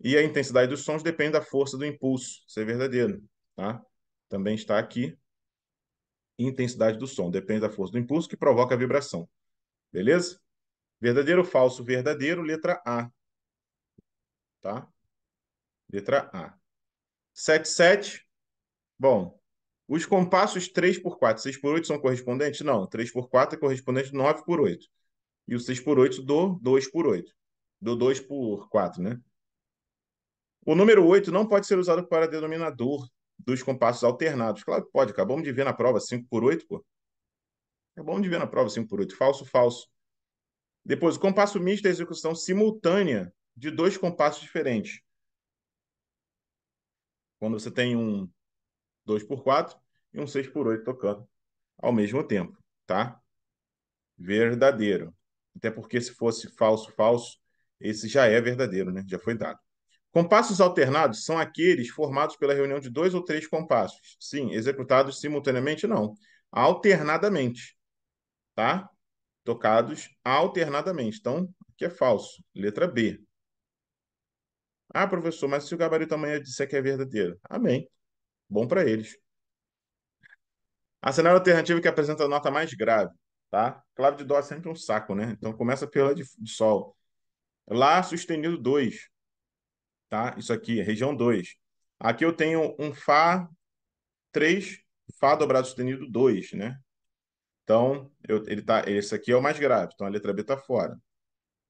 E a intensidade dos sons depende da força do impulso, isso é verdadeiro, tá? Também está aqui. Intensidade do som depende da força do impulso que provoca a vibração. Beleza? Verdadeiro, falso, verdadeiro, letra A. Tá? Letra A. 7, 7. Bom, os compassos 3 por 4, 6 por 8 são correspondentes? Não, 3 por 4 é correspondente de 9 por 8. E o 6 por 8 do 2 por 8. Do 2 por 4, né? O número 8 não pode ser usado para denominador dos compassos alternados. Claro que pode, acabamos de ver na prova 5 por 8, pô. Acabamos de ver na prova 5 por 8. Falso, falso. Depois, o compasso misto é a execução simultânea de dois compassos diferentes. Quando você tem um 2 por 4 e um 6 por 8 tocando ao mesmo tempo, tá? Verdadeiro. Até porque se fosse falso, falso, esse já é verdadeiro, né? Já foi dado. Compassos alternados são aqueles formados pela reunião de dois ou três compassos. Sim, executados simultaneamente, não. Alternadamente, tá? tocados alternadamente. Então, aqui é falso. Letra B. Ah, professor, mas se o gabarito amanhã disser que é verdadeiro? Amém. Bom para eles. A cenário é alternativo que apresenta a nota mais grave, tá? Clave de dó é sempre um saco, né? Então começa pela de, de sol. Lá sustenido 2, tá? Isso aqui, região 2. Aqui eu tenho um Fá 3, Fá dobrado sustenido 2, né? Então, eu, ele tá, esse aqui é o mais grave, então a letra B está fora.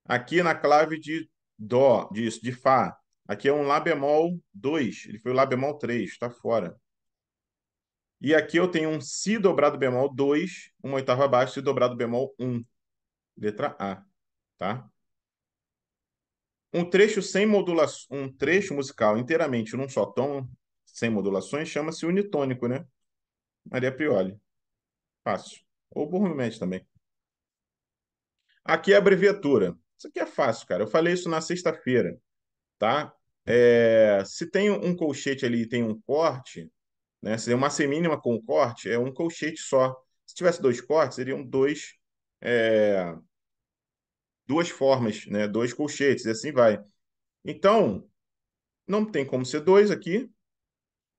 Aqui na clave de Dó, disso, de Fá, aqui é um Lá bemol 2, ele foi o Lá bemol 3, está fora. E aqui eu tenho um Si dobrado bemol 2, uma oitava abaixo, Si dobrado bemol 1, letra A, tá? Um trecho sem modulação, um trecho musical inteiramente num só tom, sem modulações, chama-se unitônico, né? Maria Prioli. Fácil. Ou gourmet também. Aqui é a abreviatura. Isso aqui é fácil, cara. Eu falei isso na sexta-feira, tá? É, se tem um colchete ali e tem um corte, né? Se tem uma semínima com um corte, é um colchete só. Se tivesse dois cortes, seriam dois, é, duas formas, né? Dois colchetes, e assim vai. Então, não tem como ser dois aqui,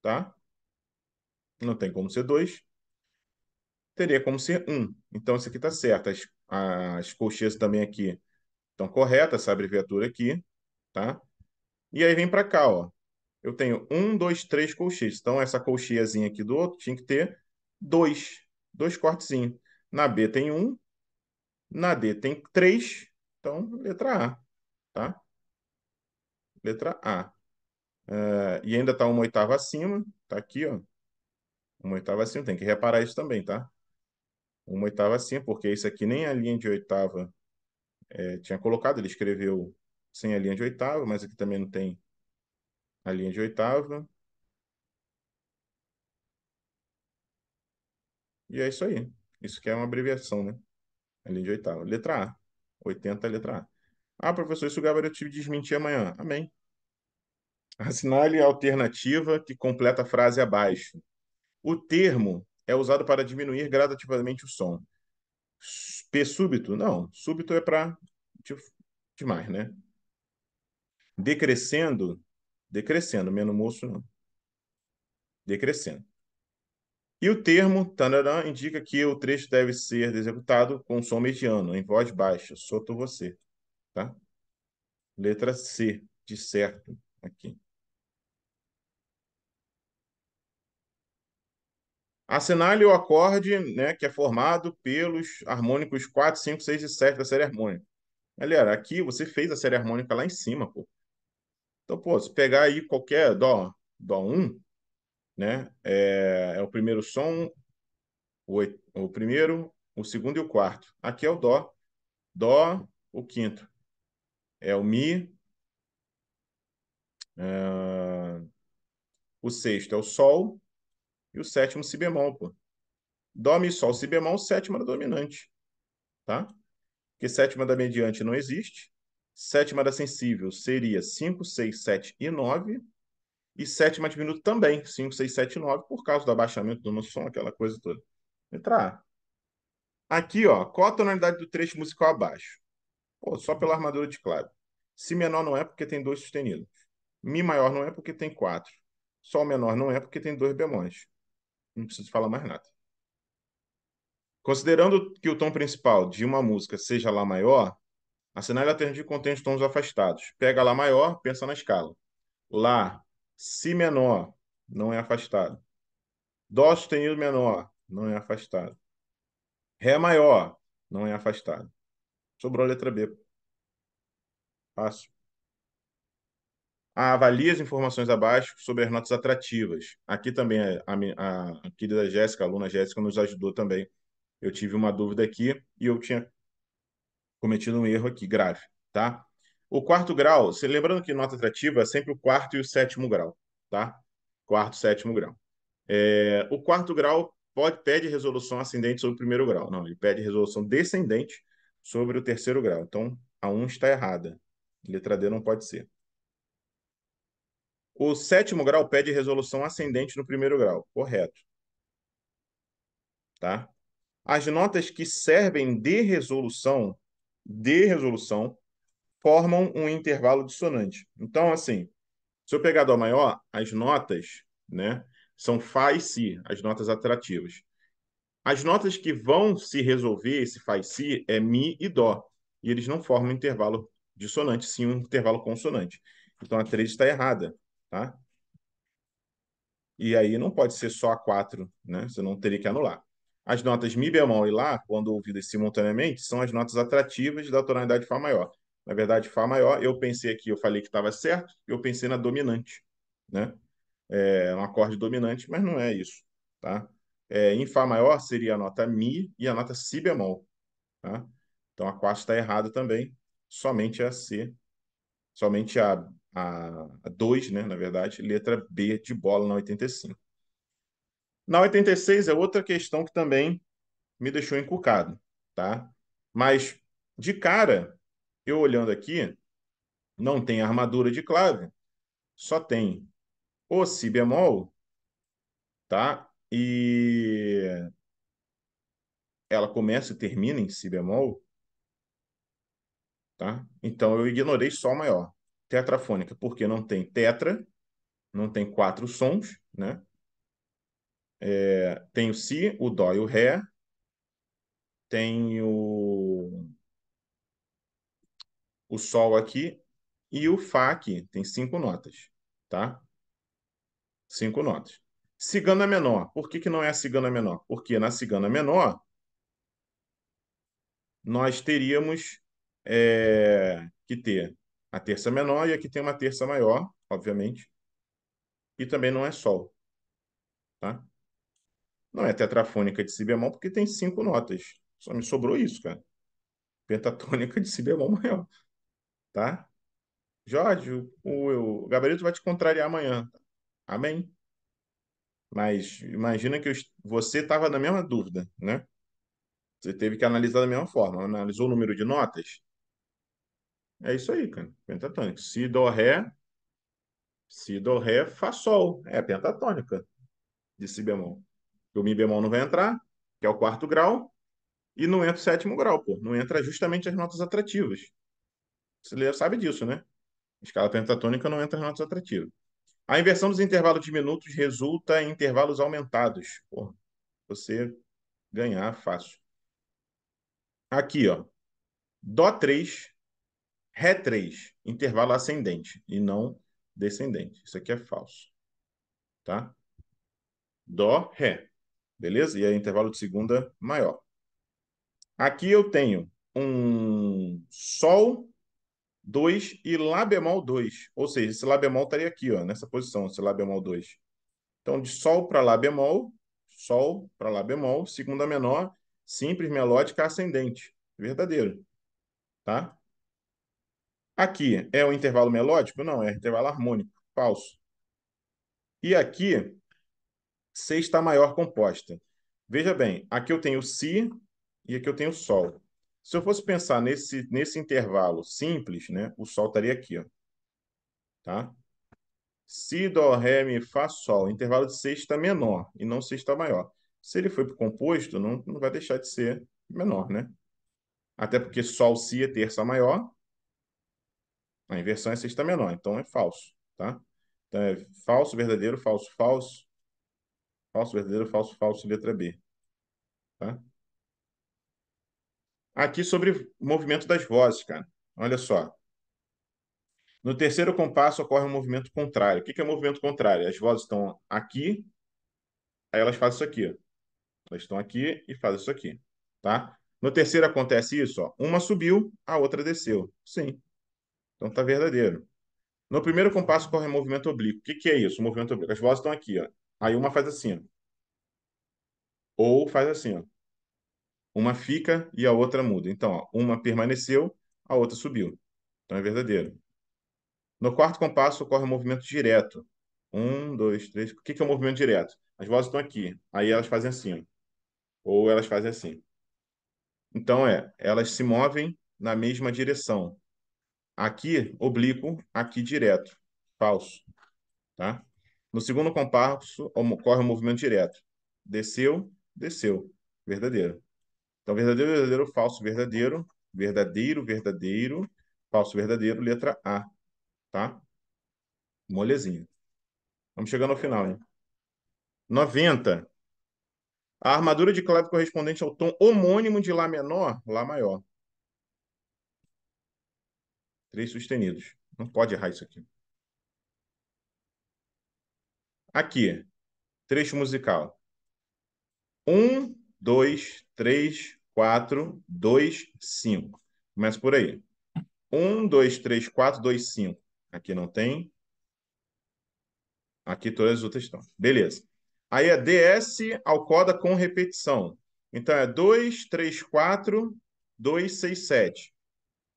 tá? Não tem como ser dois teria como ser 1. Então, isso aqui está certo. As, as colcheias também aqui estão corretas, essa abreviatura aqui, tá? E aí vem para cá, ó. Eu tenho 1, 2, 3 colcheias. Então, essa colcheiazinha aqui do outro tinha que ter 2, 2 cortes. Na B tem 1, na D tem 3, então, letra A, tá? Letra A. Uh, e ainda está uma oitava acima, Está aqui, ó. Uma oitava acima, tem que reparar isso também, tá? uma oitava acima, porque isso aqui nem a linha de oitava é, tinha colocado, ele escreveu sem a linha de oitava, mas aqui também não tem a linha de oitava. E é isso aí. Isso que é uma abreviação, né? A linha de oitava. Letra A. 80 é letra A. Ah, professor, isso o gabarito te desmentir amanhã. Amém. Assinale a alternativa que completa a frase abaixo. O termo é usado para diminuir gradativamente o som. P súbito? Não, súbito é para demais, né? Decrescendo, decrescendo, menos moço não. Decrescendo. E o termo tanarã indica que o trecho deve ser executado com som mediano, em voz baixa, soto você, tá? Letra C, de certo, aqui. Assinale o acorde né, que é formado pelos harmônicos 4, 5, 6 e 7 da série harmônica. Galera, aqui você fez a série harmônica lá em cima, pô. Então, pô, se pegar aí qualquer Dó, Dó 1, né, é, é o primeiro som, o, o primeiro, o segundo e o quarto. Aqui é o Dó, Dó, o quinto. É o Mi, é, o sexto é o Sol, e o sétimo si bemol, pô. Dó, mi, sol, si bemol, sétima da dominante, tá? Porque sétima da mediante não existe. Sétima da sensível seria 5, 6, 7 e 9. E sétima diminuto também, 5, 6, 7 e 9, por causa do abaixamento do nosso som, aquela coisa toda. Letra A. Aqui, ó, qual a tonalidade do trecho musical abaixo? Pô, só pela armadura de clave. Si menor não é porque tem dois sustenidos. Mi maior não é porque tem quatro. Sol menor não é porque tem dois bemóis não preciso falar mais nada. Considerando que o tom principal de uma música seja Lá maior, assinale a terna de contém os tons afastados. Pega Lá maior, pensa na escala. Lá, Si menor, não é afastado. Dó sustenido menor, não é afastado. Ré maior, não é afastado. Sobrou a letra B. Fácil avalie as informações abaixo sobre as notas atrativas. Aqui também é a, a, a querida Jéssica, a aluna Jéssica, nos ajudou também. Eu tive uma dúvida aqui e eu tinha cometido um erro aqui grave, tá? O quarto grau, lembrando que nota atrativa é sempre o quarto e o sétimo grau, tá? Quarto, sétimo grau. É, o quarto grau pode, pede resolução ascendente sobre o primeiro grau. Não, ele pede resolução descendente sobre o terceiro grau. Então, a 1 um está errada. Letra D não pode ser. O sétimo grau pede resolução ascendente no primeiro grau, correto. Tá? As notas que servem de resolução, de resolução, formam um intervalo dissonante. Então, assim, se eu pegar Dó maior, as notas, né, são Fá e Si, as notas atrativas. As notas que vão se resolver esse Fá e Si é Mi e Dó. E eles não formam um intervalo dissonante, sim um intervalo consonante. Então a 3 está errada tá? E aí não pode ser só a 4, né? Você não teria que anular. As notas mi bemol e lá, quando ouvidas simultaneamente, são as notas atrativas da tonalidade fá maior. Na verdade, fá maior, eu pensei aqui, eu falei que estava certo, eu pensei na dominante, né? É, é um acorde dominante, mas não é isso, tá? É, em fá maior seria a nota mi e a nota si bemol, tá? Então a 4 está errada também, somente a C, somente a a 2, né, na verdade, letra B de bola na 85. Na 86 é outra questão que também me deixou encucado, tá? Mas de cara, eu olhando aqui, não tem armadura de clave, só tem o si bemol, tá? E ela começa e termina em si bemol, tá? Então eu ignorei sol maior tetrafônica, porque não tem tetra, não tem quatro sons, né? É, tem o si, o dó e o ré. Tem o, o sol aqui e o fá aqui. Tem cinco notas, tá? Cinco notas. Cigana menor. Por que, que não é a cigana menor? Porque na cigana menor nós teríamos é, que ter a terça menor e aqui tem uma terça maior, obviamente. E também não é sol, tá? Não é tetrafônica de si bemol porque tem cinco notas. Só me sobrou isso, cara. Pentatônica de si bemol maior, tá? Jorge, o, o, o gabarito vai te contrariar amanhã. Amém. Mas imagina que eu, você estava na mesma dúvida, né? Você teve que analisar da mesma forma. Analisou o número de notas? É isso aí, cara. Pentatônica. Si, Dó, Ré. Si, Dó, Ré, Fá, Sol. É pentatônica de Si bemol. O Mi bemol não vai entrar, que é o quarto grau. E não entra o sétimo grau, pô. Não entra justamente as notas atrativas. Você sabe disso, né? Escala pentatônica não entra as notas atrativas. A inversão dos intervalos diminutos resulta em intervalos aumentados. Pô, você ganhar fácil. Aqui, ó. Dó 3 Ré 3, intervalo ascendente e não descendente. Isso aqui é falso. Tá? Dó, Ré. Beleza? E é intervalo de segunda maior. Aqui eu tenho um Sol 2 e Lá bemol 2. Ou seja, esse Lá bemol estaria aqui, ó, nessa posição, esse Lá bemol 2. Então, de Sol para Lá bemol, Sol para Lá bemol, segunda menor, simples, melódica, ascendente. Verdadeiro. Tá? Aqui é o intervalo melódico? Não, é intervalo harmônico, falso. E aqui, sexta maior composta. Veja bem, aqui eu tenho Si e aqui eu tenho Sol. Se eu fosse pensar nesse, nesse intervalo simples, né, o Sol estaria aqui. Ó. Tá? Si, Dó, Ré, Mi, Fá, Sol. Intervalo de sexta menor e não sexta maior. Se ele foi para o composto, não, não vai deixar de ser menor, né? Até porque Sol, Si é terça maior a inversão é sexta menor, então é falso, tá? Então é falso, verdadeiro, falso, falso. Falso, verdadeiro, falso, falso, letra B. Tá? Aqui sobre o movimento das vozes, cara. Olha só. No terceiro compasso ocorre um movimento contrário. O que é movimento contrário? As vozes estão aqui, aí elas fazem isso aqui. Elas estão aqui e fazem isso aqui, tá? No terceiro acontece isso, ó. Uma subiu, a outra desceu. Sim, então está verdadeiro. No primeiro compasso corre movimento oblíquo. O que, que é isso? O movimento oblíquo. As vozes estão aqui, ó. Aí uma faz assim, ó. Ou faz assim, ó. Uma fica e a outra muda. Então, ó, uma permaneceu, a outra subiu. Então é verdadeiro. No quarto compasso ocorre movimento direto. Um, dois, três. O que, que é o movimento direto? As vozes estão aqui. Aí elas fazem assim. Ó. Ou elas fazem assim. Então é, elas se movem na mesma direção. Aqui, oblíquo, aqui direto, falso, tá? No segundo compasso, ocorre o um movimento direto. Desceu, desceu, verdadeiro. Então, verdadeiro, verdadeiro, falso, verdadeiro, verdadeiro, verdadeiro, falso, verdadeiro, letra A, tá? Molezinho. Vamos chegando ao final, hein? 90. A armadura de clave correspondente ao tom homônimo de Lá menor, Lá maior. Três sustenidos. Não pode errar isso aqui. Aqui, trecho musical. Um, dois, três, quatro, dois, cinco. Começa por aí. Um, dois, três, quatro, dois, cinco. Aqui não tem. Aqui todas as outras estão. Beleza. Aí é DS ao coda com repetição. Então é 2, 3, 4, 2, 6, 7.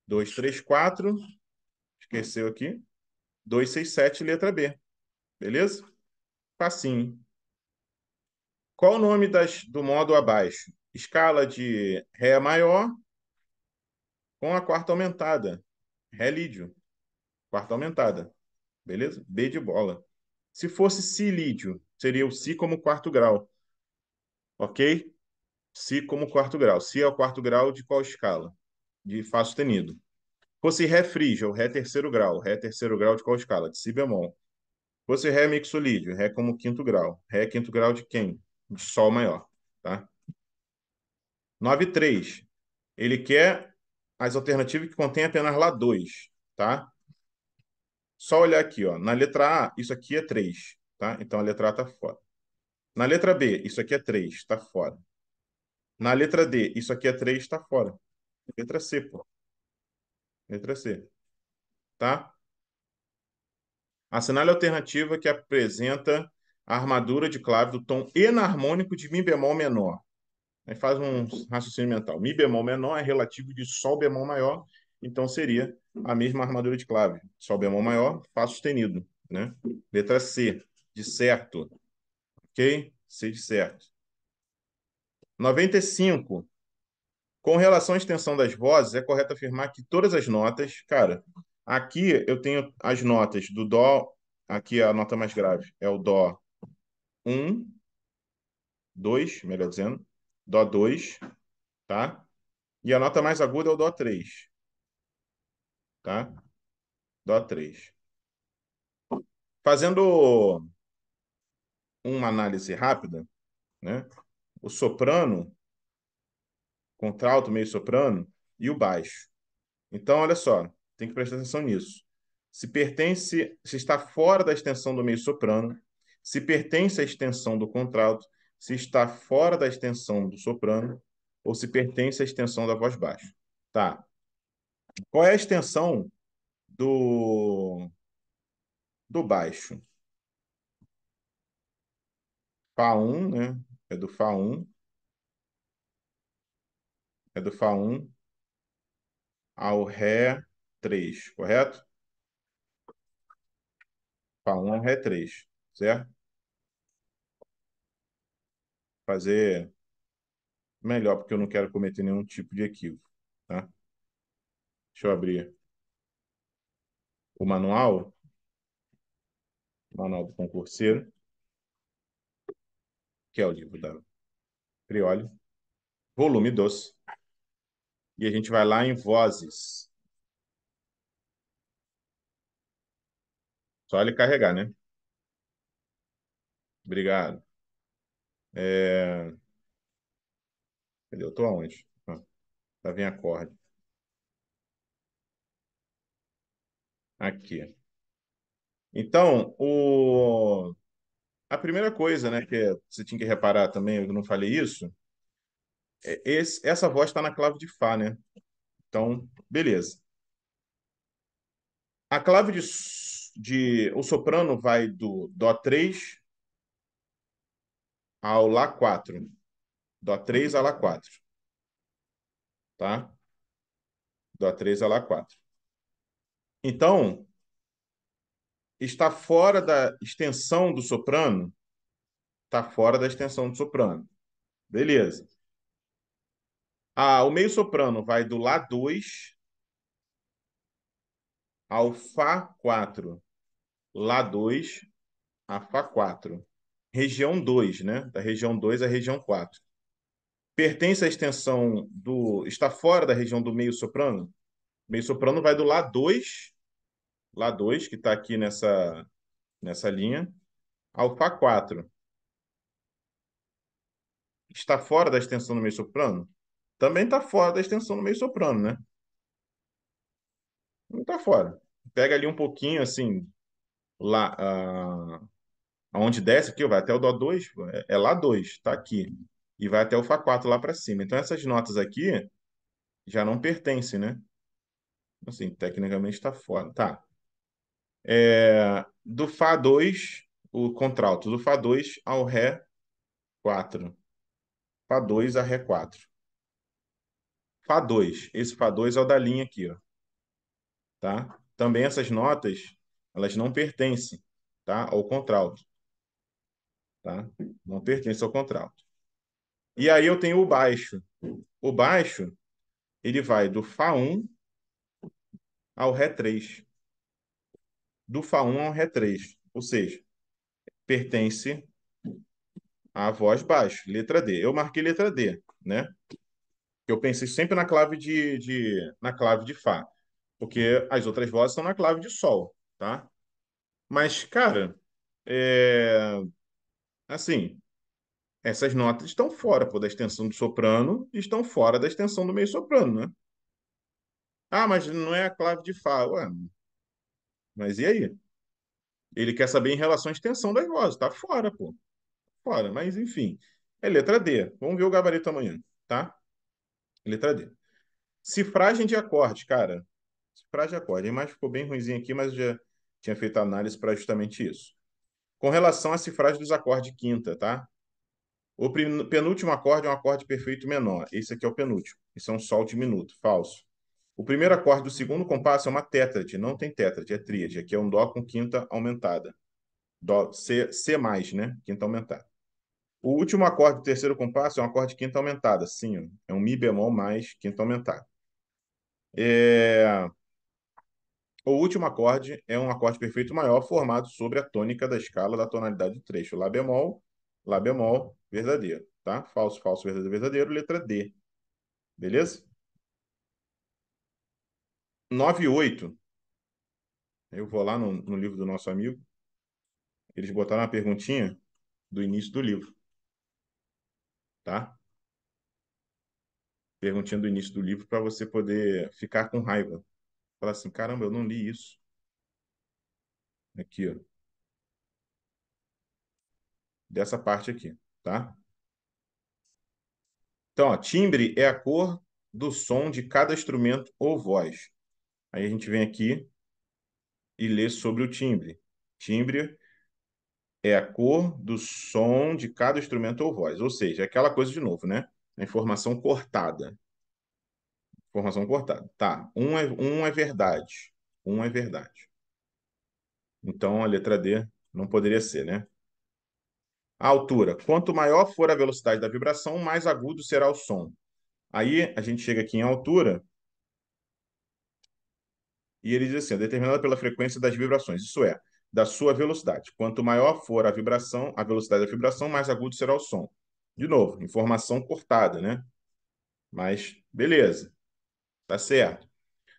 234, esqueceu aqui, 267, letra B. Beleza? Facinho. Qual o nome das, do modo abaixo? Escala de Ré maior com a quarta aumentada. Ré lídio. Quarta aumentada. Beleza? B de bola. Se fosse Si lídio, seria o Si como quarto grau. Ok? Si como quarto grau. Si é o quarto grau de qual escala? de Fá sustenido. Fosse Ré frígio, Ré terceiro grau, Ré terceiro grau de qual escala? De Si bemol. Fosse Ré mixolídio, Ré como quinto grau. Ré quinto grau de quem? De Sol maior, tá? 9.3. Ele quer as alternativas que contém apenas lá 2, tá? Só olhar aqui, ó. Na letra A, isso aqui é 3, tá? Então a letra A está fora. Na letra B, isso aqui é 3, está fora. Na letra D, isso aqui é 3, está fora. Letra C, pô. Letra C. Tá? Assinale a alternativa que apresenta a armadura de clave do tom enarmônico de Mi bemol menor. Aí faz um raciocínio mental. Mi bemol menor é relativo de Sol bemol maior, então seria a mesma armadura de clave. Sol bemol maior, Fá sustenido. Né? Letra C, de certo. Ok? C de certo. 95. Com relação à extensão das vozes, é correto afirmar que todas as notas, cara, aqui eu tenho as notas do Dó, aqui a nota mais grave é o Dó 1, 2, melhor dizendo, Dó 2, tá? E a nota mais aguda é o Dó 3, tá? Dó 3. Fazendo uma análise rápida, né? O soprano contralto, meio soprano e o baixo. Então, olha só, tem que prestar atenção nisso. Se pertence, se está fora da extensão do meio soprano, se pertence à extensão do contralto, se está fora da extensão do soprano ou se pertence à extensão da voz baixa. Tá. Qual é a extensão do do baixo? Fá1, né? É do Fá1 é do Fá 1 ao Ré 3, correto? Fá 1 ao Ré 3, certo? Fazer melhor, porque eu não quero cometer nenhum tipo de equívoco, tá? Deixa eu abrir o manual, manual do concurseiro, que é o livro da Prioli, volume 12. E a gente vai lá em vozes. Só ele carregar, né? Obrigado. É... Cadê? Eu tô aonde? Ah, lá tá vem acorde. Aqui. Então, o... a primeira coisa né, que é, você tinha que reparar também, eu não falei isso, é, esse, essa voz está na clave de Fá, né? Então, beleza. A clave de, de o soprano vai do Dó 3 ao Lá 4. Dó 3 a Lá 4. Tá? Dó 3 a Lá 4. Então, está fora da extensão do soprano? Está fora da extensão do soprano. Beleza. Ah, o meio soprano vai do Lá 2 ao Fá 4. Lá 2 a Fá 4. Região 2, né? Da região 2 à região 4. Pertence à extensão do. Está fora da região do meio soprano? O meio soprano vai do Lá 2, Lá 2, que está aqui nessa, nessa linha, ao Fá 4. Está fora da extensão do meio soprano? também está fora da extensão do meio soprano, né? Não está fora. Pega ali um pouquinho, assim, lá, ah, aonde desce aqui, vai até o Dó2, é, é Lá2, está aqui. E vai até o Fá4 lá para cima. Então, essas notas aqui já não pertencem, né? Assim, tecnicamente está fora. Tá. É, do Fá2, o contralto do Fá2 ao Ré 4. Fá2 a Ré 4. Fá2. Esse Fá2 é o da linha aqui, ó. Tá? Também essas notas, elas não pertencem, tá? Ao contralto. Tá? Não pertence ao contralto. E aí eu tenho o baixo. O baixo, ele vai do Fá1 ao Ré3. Do Fá1 ao Ré3. Ou seja, pertence à voz baixa, letra D. Eu marquei letra D, né? Eu pensei sempre na clave de, de, na clave de Fá, porque as outras vozes estão na clave de Sol, tá? Mas, cara, é... assim, essas notas estão fora pô, da extensão do soprano e estão fora da extensão do meio soprano, né? Ah, mas não é a clave de Fá. Ué, mas e aí? Ele quer saber em relação à extensão das vozes. Tá fora, pô. Fora, mas enfim. É letra D. Vamos ver o gabarito amanhã, tá? Letra D. Cifragem de acorde, cara. Cifragem de acorde. A imagem ficou bem ruimzinha aqui, mas já tinha feito análise para justamente isso. Com relação à cifragem dos acordes de quinta, tá? O penúltimo acorde é um acorde perfeito menor. Esse aqui é o penúltimo. Esse é um sol diminuto, falso. O primeiro acorde do segundo compasso é uma tétrade. Não tem tétrade, é tríade. Aqui é um dó com quinta aumentada. Dó, C, C mais, né? Quinta aumentada. O último acorde do terceiro compasso é um acorde de quinta aumentada, sim. É um Mi bemol mais quinta aumentada. É... O último acorde é um acorde perfeito maior formado sobre a tônica da escala da tonalidade do trecho. Lá bemol, Lá bemol, verdadeiro, tá? Falso, falso, verdadeiro, verdadeiro, letra D. Beleza? 9 e 8. Eu vou lá no, no livro do nosso amigo. Eles botaram uma perguntinha do início do livro tá? Perguntinha do início do livro para você poder ficar com raiva. Falar assim, caramba, eu não li isso. Aqui, ó. Dessa parte aqui, tá? Então, ó, timbre é a cor do som de cada instrumento ou voz. Aí a gente vem aqui e lê sobre o timbre. Timbre é a cor do som de cada instrumento ou voz. Ou seja, é aquela coisa de novo, né? A informação cortada. Informação cortada. Tá, um é, um é verdade. Um é verdade. Então, a letra D não poderia ser, né? A altura. Quanto maior for a velocidade da vibração, mais agudo será o som. Aí, a gente chega aqui em altura, e ele diz assim: determinada pela frequência das vibrações. Isso é, da sua velocidade. Quanto maior for a vibração, a velocidade da vibração, mais agudo será o som. De novo, informação cortada, né? Mas beleza. Tá certo.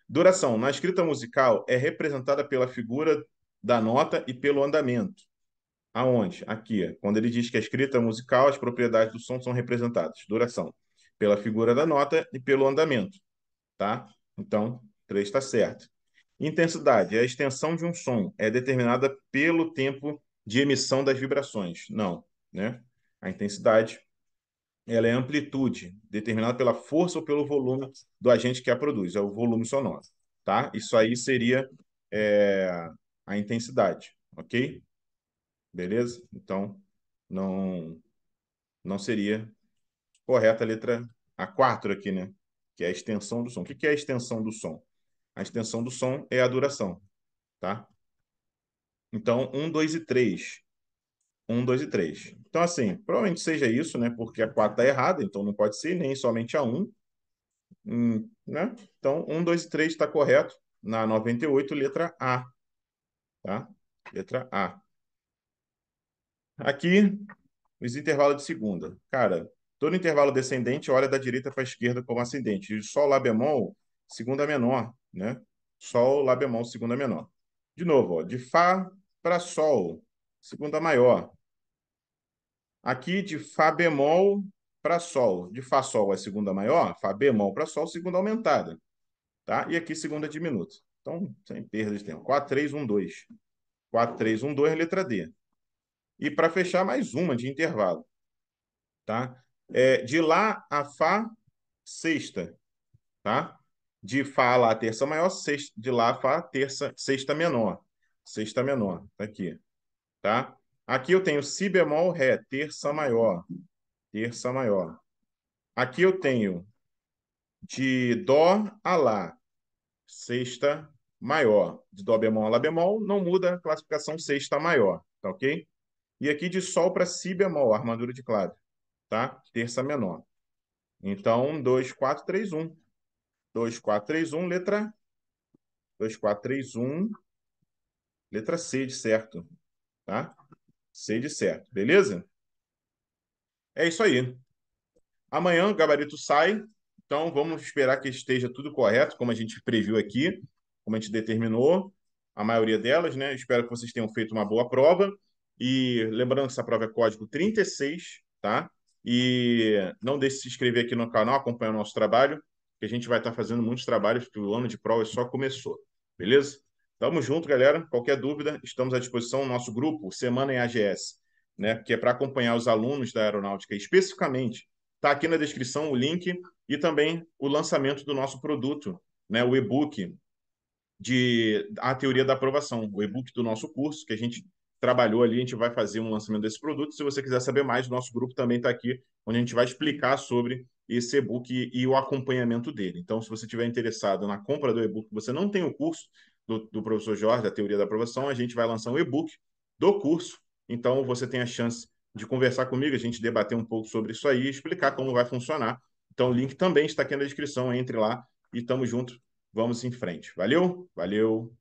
Duração na escrita musical é representada pela figura da nota e pelo andamento. Aonde? Aqui. Quando ele diz que a escrita musical, as propriedades do som são representadas. Duração. Pela figura da nota e pelo andamento. Tá? Então, 3 está certo. Intensidade é a extensão de um som, é determinada pelo tempo de emissão das vibrações. Não, né? A intensidade ela é amplitude, determinada pela força ou pelo volume do agente que a produz, é o volume sonoro, tá? Isso aí seria é, a intensidade, ok? Beleza? Então, não, não seria correta a letra A4 aqui, né? Que é a extensão do som. O que é a extensão do som? A extensão do som é a duração, tá? Então, 1, 2 e 3. 1, 2 e 3. Então, assim, provavelmente seja isso, né? Porque a 4 está errada, então não pode ser nem somente a 1. Hum, né? Então, 1, 2 e 3 está correto na 98, letra A. Tá? Letra A. Aqui, os intervalos de segunda. Cara, todo intervalo descendente olha da direita para a esquerda como ascendente. E só o Lá bemol segunda menor, né? Sol, Lá bemol, segunda menor. De novo, ó, de Fá para Sol, segunda maior. Aqui de Fá bemol para Sol. De Fá Sol é segunda maior, Fá bemol para Sol, segunda aumentada. Tá? E aqui segunda diminuta. Então, sem perda de tempo. 4, 3, 1, 2. 4, 3, 1, 2, letra D. E para fechar, mais uma de intervalo. Tá? É, de Lá a Fá, sexta. Tá? de Fá lá terça maior, sexta, de Lá Fá terça, sexta menor. Sexta menor, tá aqui. Tá? Aqui eu tenho Si bemol Ré, terça maior. Terça maior. Aqui eu tenho de Dó a Lá, sexta maior. De Dó bemol a Lá bemol, não muda a classificação sexta maior, tá ok? E aqui de Sol para Si bemol, armadura de clave, tá? Terça menor. Então, 2, 4, 3, 1. 1, letra 1, letra C de certo, tá? C de certo, beleza? É isso aí. Amanhã o gabarito sai, então vamos esperar que esteja tudo correto, como a gente previu aqui, como a gente determinou, a maioria delas, né? Espero que vocês tenham feito uma boa prova. E lembrando que essa prova é código 36, tá? E não deixe de se inscrever aqui no canal, acompanhar o nosso trabalho que a gente vai estar tá fazendo muitos trabalhos, porque o ano de prova só começou. Beleza? Tamo junto, galera. Qualquer dúvida, estamos à disposição. Nosso grupo, Semana em AGS, né, que é para acompanhar os alunos da aeronáutica especificamente. Está aqui na descrição o link e também o lançamento do nosso produto, né, o e-book de A Teoria da Aprovação, o e-book do nosso curso, que a gente trabalhou ali, a gente vai fazer um lançamento desse produto. Se você quiser saber mais, o nosso grupo também está aqui, onde a gente vai explicar sobre esse e-book e, e, o acompanhamento dele. Então, se você estiver interessado na compra do e-book, você não tem o curso do, do professor Jorge, da teoria da aprovação, a gente vai lançar um e-book do curso. Então, você tem a chance de conversar comigo, a gente debater um pouco sobre isso aí, explicar como vai funcionar. Então, o link também está aqui na descrição, entre lá e tamo junto, vamos em frente. Valeu, valeu.